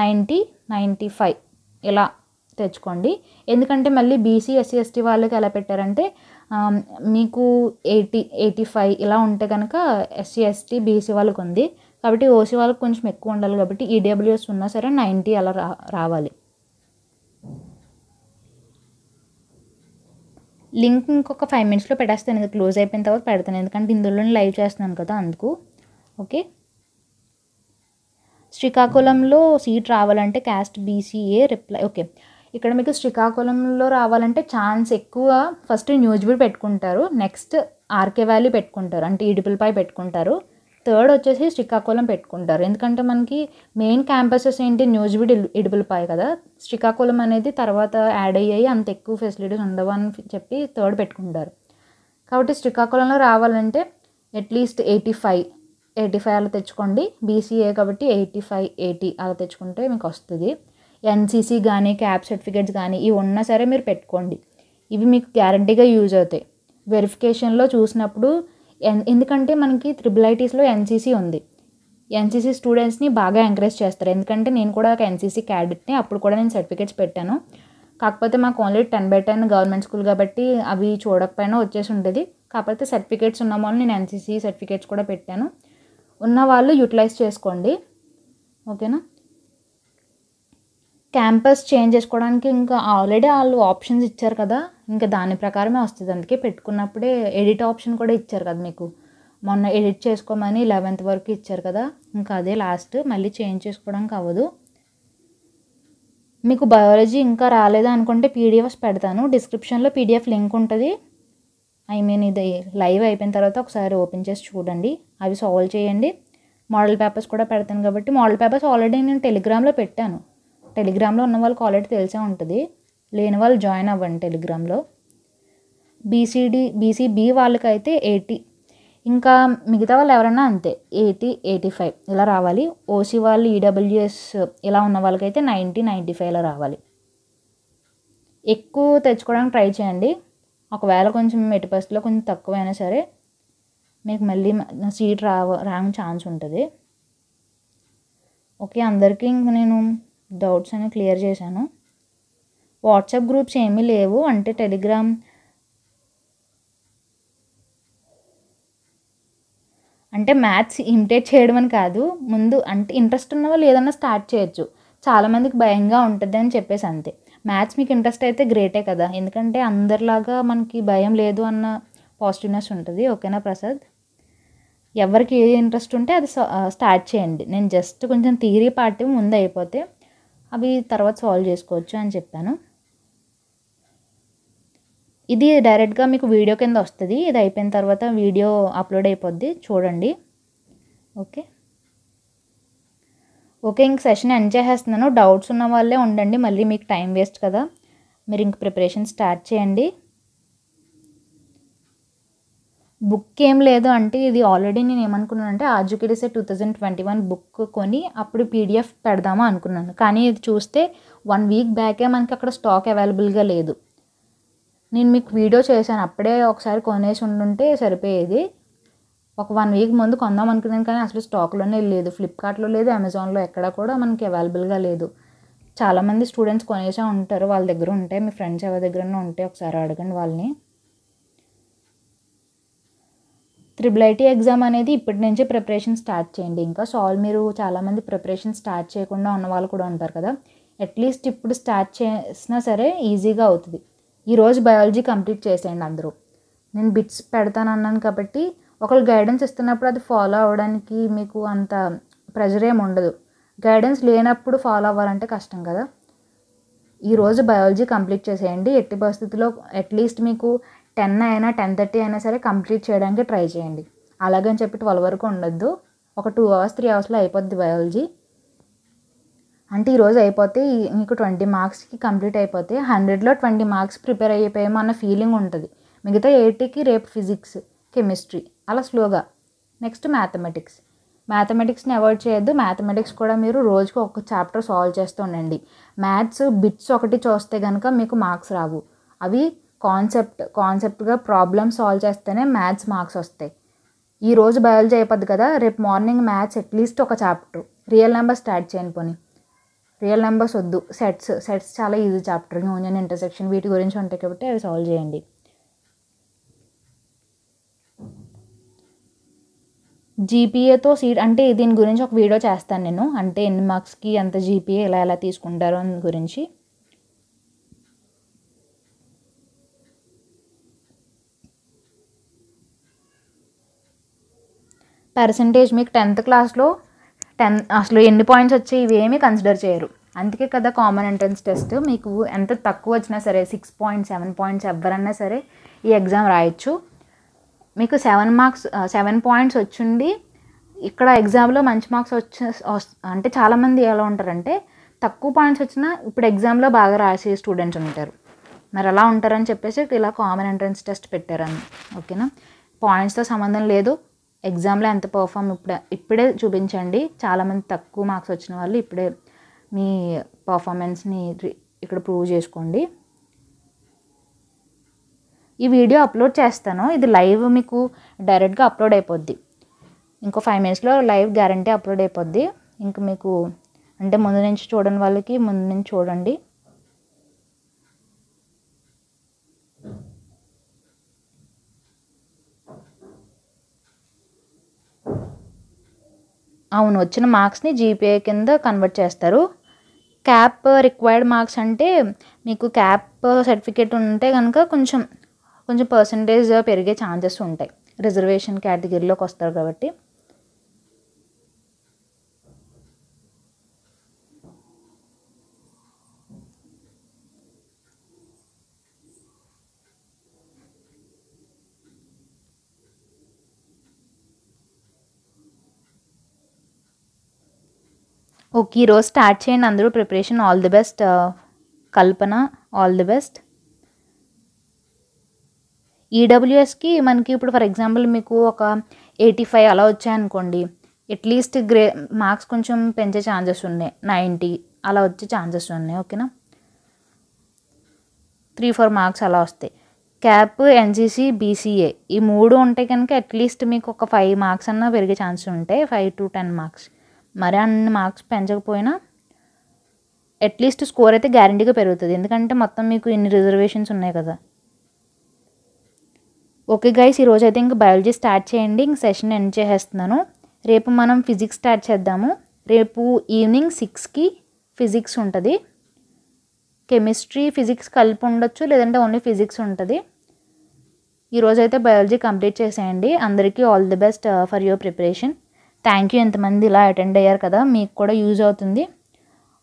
నైంటీ నైంటీ ఫైవ్ ఇలా తెచ్చుకోండి ఎందుకంటే మళ్ళీ బీసీ ఎస్సీ ఎస్టీ వాళ్ళకి ఎలా పెట్టారంటే మీకు ఎయిటీ ఎయిటీ ఫైవ్ ఇలా ఉంటే కనుక ఎస్సీ ఎస్టీ బీసీ వాళ్ళకి ఉంది కాబట్టి ఓసీ వాళ్ళకి కొంచెం ఎక్కువ ఉండాలి కాబట్టి ఈడబ్ల్యూఎస్ e ఉన్నా సరే నైంటీ అలా రా రావాలి లింక్ ఇంకొక ఫైవ్ మినిట్స్లో పెట్టేస్తాను క్లోజ్ అయిపోయిన తర్వాత పెడతాను ఎందుకంటే ఇందులోనే లైవ్ చేస్తున్నాను కదా అందుకు ఓకే శ్రీకాకుళంలో సీట్ రావాలంటే క్యాస్ట్ బీసీఏ రిప్లై ఓకే ఇక్కడ మీకు శ్రీకాకుళంలో రావాలంటే ఛాన్స్ ఎక్కువ ఫస్ట్ బిడ్ పెట్టుకుంటారు నెక్స్ట్ ఆర్కే వ్యాలీ పెట్టుకుంటారు అంటే ఈడిపిల్పై పెట్టుకుంటారు థర్డ్ వచ్చేసి శ్రీకాకుళం పెట్టుకుంటారు ఎందుకంటే మనకి మెయిన్ క్యాంపసెస్ ఏంటి న్యూజిబిడ్ ఇడుపులపాయ్ కదా శ్రీకాకుళం అనేది తర్వాత యాడ్ అయ్యాయి అంత ఎక్కువ ఫెసిలిటీస్ ఉండవు అని చెప్పి థర్డ్ పెట్టుకుంటారు కాబట్టి శ్రీకాకుళంలో రావాలంటే at least eighty five eighty five అలా తెచ్చుకోండి బీసీఏ కాబట్టి ఎయిటీ ఫైవ్ ఎయిటీ అలా తెచ్చుకుంటే మీకు వస్తుంది ఎన్సీసీ కానీ క్యాబ్ సర్టిఫికేట్స్ కానీ ఇవి ఉన్నా సరే మీరు పెట్టుకోండి ఇవి మీకు గ్యారంటీగా యూజ్ అవుతాయి వెరిఫికేషన్లో చూసినప్పుడు ఎన్ ఎందుకంటే మనకి త్రిబుల్ ఐటీస్లో ఎన్సీసీ ఉంది ఎన్సీసీ స్టూడెంట్స్ని బాగా ఎంకరేజ్ చేస్తారు ఎందుకంటే నేను కూడా ఒక ఎన్సీసీ క్యాడెట్ని అప్పుడు కూడా నేను సర్టిఫికేట్స్ పెట్టాను కాకపోతే మాకు only ten by ten government school కాబట్టి అవి చూడకపోయినా వచ్చేసి ఉంటుంది కాకపోతే సర్టిఫికేట్స్ ఉన్న వాళ్ళు నేను ఎన్సీసీ సర్టిఫికేట్స్ కూడా పెట్టాను ఉన్నవాళ్ళు యూటిలైజ్ చేసుకోండి ఓకేనా క్యాంపస్ చేంజ్ చేసుకోవడానికి ఇంకా ఆల్రెడీ వాళ్ళు ఆప్షన్స్ ఇచ్చారు కదా ఇంకా దాని ప్రకారమే వస్తుంది అందుకే పెట్టుకున్నప్పుడే ఎడిట్ ఆప్షన్ కూడా ఇచ్చారు కదా మీకు మొన్న ఎడిట్ చేసుకోమని లెవెంత్ వరకు ఇచ్చారు కదా ఇంకా అదే లాస్ట్ మళ్ళీ చేంజ్ చేసుకోవడానికి అవ్వదు మీకు బయాలజీ ఇంకా రాలేదా అనుకుంటే పీడిఎఫ్స్ పెడతాను డిస్క్రిప్షన్లో పీడిఎఫ్ లింక్ ఉంటుంది ఐ మీన్ ఇది లైవ్ అయిపోయిన తర్వాత ఒకసారి ఓపెన్ చేసి చూడండి అవి సాల్వ్ చేయండి మోడల్ పేపర్స్ కూడా పెడతాను కాబట్టి మోడల్ పేపర్స్ ఆల్రెడీ నేను టెలిగ్రామ్లో పెట్టాను టెలిగ్రామ్లో ఉన్న వాళ్ళకి ఆల్రెడీ తెలిసే ఉంటుంది లేని వాళ్ళు జాయిన్ అవ్వండి టెలిగ్రామ్లో బీసీడీ బీసీబీ వాళ్ళకైతే ఎయిటీ ఇంకా మిగతా వాళ్ళు ఎవరైనా అంతే ఎయిటీ ఎయిటీ ఫైవ్ ఇలా రావాలి ఓసీ వాళ్ళు ఈడబ్ల్యూఎస్ e ఇలా ఉన్న వాళ్ళకైతే నైంటీ నైంటీ ఫైవ్ ఇలా రావాలి ఎక్కువ తెచ్చుకోవడానికి ట్రై చేయండి ఒకవేళ కొంచెం మెటిపస్లో కొంచెం తక్కువైనా సరే మీకు మళ్ళీ సీట్ రావ రావడం ఛాన్స్ ఉంటుంది ఓకే అందరికీ ఇంక నేను డౌట్స్ అనేవి క్లియర్ చేశాను వాట్సాప్ గ్రూప్స్ ఏమీ లేవు అంటే టెలిగ్రామ్ అంటే మ్యాథ్స్ ఇమిటేట్ చేయడం అని కాదు ముందు అంటే ఇంట్రెస్ట్ ఉన్న వాళ్ళు ఏదైనా స్టార్ట్ చేయొచ్చు చాలామందికి భయంగా ఉంటుంది అని చెప్పేసి అంతే మ్యాథ్స్ మీకు ఇంట్రెస్ట్ అయితే గ్రేటే కదా ఎందుకంటే అందరిలాగా మనకి భయం లేదు అన్న పాజిటివ్నెస్ ఉంటుంది ఓకేనా ప్రసాద్ ఎవరికి ఏ ఇంట్రెస్ట్ ఉంటే అది స్టార్ట్ చేయండి నేను జస్ట్ కొంచెం థియరీ పార్ట్ ముందు అయిపోతే అవి తర్వాత సాల్వ్ చేసుకోవచ్చు అని చెప్పాను ఇది డైరెక్ట్గా మీకు వీడియో కింద వస్తుంది ఇది అయిపోయిన తర్వాత వీడియో అప్లోడ్ అయిపోద్ది చూడండి ఓకే ఓకే ఇంక సెషన్ ఎండ్ చేసేస్తున్నాను డౌట్స్ ఉన్న వాళ్ళే ఉండండి మళ్ళీ మీకు టైం వేస్ట్ కదా మీరు ఇంక ప్రిపరేషన్ స్టార్ట్ చేయండి బుక్ ఏం లేదు అంటే ఇది ఆల్రెడీ నేను ఏమనుకున్నాను అంటే ఆర్జుకిడిసే two thousand twenty one book కొని అప్పుడు పీడిఎఫ్ పెడదామా అనుకున్నాను కానీ ఇది చూస్తే వన్ వీక్ బ్యాకే మనకి అక్కడ స్టాక్ అవైలబుల్గా లేదు నేను మీకు వీడియో చేశాను అప్పుడే ఒకసారి కొనేసి ఉండుంటే సరిపోయేది ఒక వన్ వీక్ ముందు కొందాం అనుకున్నాను కానీ అసలు స్టాక్లోనే లేదు ఫ్లిప్కార్ట్లో లేదు అమెజాన్లో ఎక్కడ కూడా మనకి అవైలబుల్గా లేదు చాలామంది స్టూడెంట్స్ కొనేసే ఉంటారు వాళ్ళ దగ్గర ఉంటే మీ ఫ్రెండ్స్ ఎవరి దగ్గర ఉంటే ఒకసారి అడగండి వాళ్ళని త్రిబుల్ ఐటీ ఎగ్జామ్ అనేది ఇప్పటి నుంచే ప్రిపరేషన్ స్టార్ట్ చేయండి ఇంకా సో ఆల్ మీరు చాలామంది ప్రిపరేషన్ స్టార్ట్ చేయకుండా ఉన్న వాళ్ళు కూడా ఉంటారు కదా అట్లీస్ట్ ఇప్పుడు స్టార్ట్ చేసినా సరే ఈజీగా అవుతుంది ఈరోజు బయాలజీ కంప్లీట్ చేసేయండి అందరూ నేను బిట్స్ పెడతాను అన్నాను కాబట్టి ఒకళ్ళు గైడెన్స్ ఇస్తున్నప్పుడు అది ఫాలో అవ్వడానికి మీకు అంత ప్రెజర్ ఏమి ఉండదు గైడెన్స్ లేనప్పుడు ఫాలో అవ్వాలంటే కష్టం కదా ఈరోజు బయాలజీ కంప్లీట్ చేసేయండి ఎట్టి పరిస్థితుల్లో అట్లీస్ట్ మీకు టెన్ అయినా టెన్ థర్టీ అయినా సరే కంప్లీట్ చేయడానికి ట్రై చేయండి అలాగని చెప్పి ట్వెల్వ్ వరకు ఉండొద్దు ఒక టూ అవర్స్ త్రీ అవర్స్లో అయిపోద్ది బయాలజీ అంటే ఈరోజు అయిపోతే మీకు ట్వంటీ మార్క్స్కి కంప్లీట్ అయిపోతే హండ్రెడ్లో ట్వంటీ మార్క్స్ ప్రిపేర్ అయిపోయామో అన్న ఫీలింగ్ ఉంటుంది మిగతా ఎయిటీకి రేపు ఫిజిక్స్ కెమిస్ట్రీ అలా స్లోగా నెక్స్ట్ మ్యాథమెటిక్స్ మ్యాథమెటిక్స్ని అవాయిడ్ చేయొద్దు మ్యాథమెటిక్స్ కూడా మీరు రోజుకి ఒక చాప్టర్ సాల్వ్ చేస్తూ ఉండండి మ్యాథ్స్ బిట్స్ ఒకటి చూస్తే కనుక మీకు మార్క్స్ రావు అవి కాన్సెప్ట్ కాన్సెప్ట్గా ప్రాబ్లమ్ సాల్వ్ చేస్తేనే మ్యాథ్స్ మార్క్స్ వస్తాయి ఈ రోజు బయాలజీ అయిపోద్ది కదా రేపు మార్నింగ్ మ్యాథ్స్ అట్లీస్ట్ ఒక చాప్టర్ రియల్ నెంబర్స్ స్టార్ట్ చేయను పోనీ రియల్ నెంబర్స్ వద్దు సెట్స్ సెట్స్ చాలా ఈజీ చాప్టర్ యూనియన్ ఇంటర్సెక్షన్ వీటి గురించి ఉంటాయి కాబట్టి అవి సాల్వ్ చేయండి జీపీఏతో సీట్ అంటే దీని గురించి ఒక వీడియో చేస్తాను నేను అంటే ఎన్ని మార్క్స్కి ఎంత జీపీఏ ఎలా ఎలా తీసుకుంటారో అని గురించి పర్సంటేజ్ మీకు టెన్త్ క్లాస్లో టెన్ అసలు ఎన్ని పాయింట్స్ వచ్చి ఇవేమీ కన్సిడర్ చేయరు అందుకే కదా కామన్ ఎంట్రన్స్ టెస్ట్ మీకు ఎంత తక్కువ వచ్చినా సరే సిక్స్ పాయింట్ సెవెన్ పాయింట్స్ ఎవరన్నా సరే ఈ ఎగ్జామ్ రాయొచ్చు మీకు సెవెన్ మార్క్స్ సెవెన్ పాయింట్స్ వచ్చిండి ఇక్కడ ఎగ్జామ్లో మంచి మార్క్స్ వచ్చే అంటే చాలామంది ఎలా ఉంటారంటే తక్కువ పాయింట్స్ వచ్చినా ఇప్పుడు ఎగ్జామ్లో బాగా రాసే స్టూడెంట్స్ ఉంటారు మరి అలా ఉంటారని చెప్పేసి ఇలా కామన్ ఎంట్రన్స్ టెస్ట్ పెట్టారని ఓకేనా పాయింట్స్తో సంబంధం లేదు ఎగ్జామ్లో ఎంత పర్ఫామ్ ఇప్పుడే ఇప్పుడే చూపించండి చాలామంది తక్కువ మార్క్స్ వచ్చిన వాళ్ళు ఇప్పుడే మీ పర్ఫార్మెన్స్ని ఇక్కడ ప్రూవ్ చేసుకోండి ఈ వీడియో అప్లోడ్ చేస్తాను ఇది లైవ్ మీకు డైరెక్ట్గా అప్లోడ్ అయిపోద్ది ఇంకో ఫైవ్ మినిట్స్లో లైవ్ గ్యారంటీ అప్లోడ్ అయిపోద్ది ఇంక మీకు అంటే ముందు నుంచి చూడని వాళ్ళకి ముందు నుంచి చూడండి అవును వచ్చిన మార్క్స్ని జీపే కింద కన్వర్ట్ చేస్తారు క్యాప్ రిక్వైర్డ్ మార్క్స్ అంటే మీకు క్యాప్ సర్టిఫికేట్ ఉంటే కనుక కొంచెం కొంచెం పర్సంటేజ్ పెరిగే ఛాన్సెస్ ఉంటాయి రిజర్వేషన్ కేటగిరీలోకి వస్తారు కాబట్టి ఓకే ఈరోజు స్టార్ట్ చేయండి అందరూ preparation all the best Kalpana all the best ఈడబ్ల్యూఎస్కి మనకి ఇప్పుడు ఫర్ ఎగ్జాంపుల్ మీకు ఒక ఎయిటీ ఫైవ్ అలా వచ్చాయనుకోండి అట్లీస్ట్ గ్రే మార్క్స్ కొంచెం పెంచే ఛాన్సెస్ ఉన్నాయి నైంటీ అలా వచ్చే ఛాన్సెస్ ఉన్నాయి ఓకేనా త్రీ ఫోర్ మార్క్స్ అలా వస్తాయి క్యాప్ ఎన్సీసీ బీసీఏ ఈ మూడు ఉంటే కనుక అట్లీస్ట్ మీకు ఒక ఫైవ్ మార్క్స్ అన్నా పెరిగే ఛాన్స్ ఉంటాయి ఫైవ్ టు టెన్ మార్క్స్ మరి అన్ని మార్క్స్ పెంచకపోయినా అట్లీస్ట్ స్కోర్ అయితే గ్యారంటీగా పెరుగుతుంది ఎందుకంటే మొత్తం మీకు ఇన్ని రిజర్వేషన్స్ ఉన్నాయి కదా ఓకే గైస్ ఈరోజు అయితే ఇంక బయాలజీ స్టార్ట్ చేయండి ఇంక సెషన్ ఎండ్ చేసేస్తున్నాను రేపు మనం ఫిజిక్స్ స్టార్ట్ చేద్దాము రేపు ఈవినింగ్ సిక్స్కి ఫిజిక్స్ ఉంటుంది కెమిస్ట్రీ ఫిజిక్స్ కలిపి ఉండొచ్చు లేదంటే ఓన్లీ ఫిజిక్స్ ఉంటుంది ఈరోజైతే బయాలజీ కంప్లీట్ చేసేయండి అందరికీ all the best for your preparation thank you ఎంతమంది ఇలా అటెండ్ అయ్యారు కదా మీకు కూడా యూజ్ అవుతుంది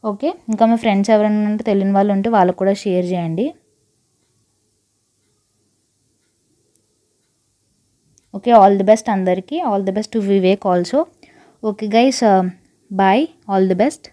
ఓకే ఇంకా మీ ఫ్రెండ్స్ ఎవరైనా ఉంటే తెలియని వాళ్ళు ఉంటే వాళ్ళకు కూడా షేర్ చేయండి ఓకే ఆల్ ది బెస్ట్ అందరికీ all the best to Vivek also okay guys bye all the best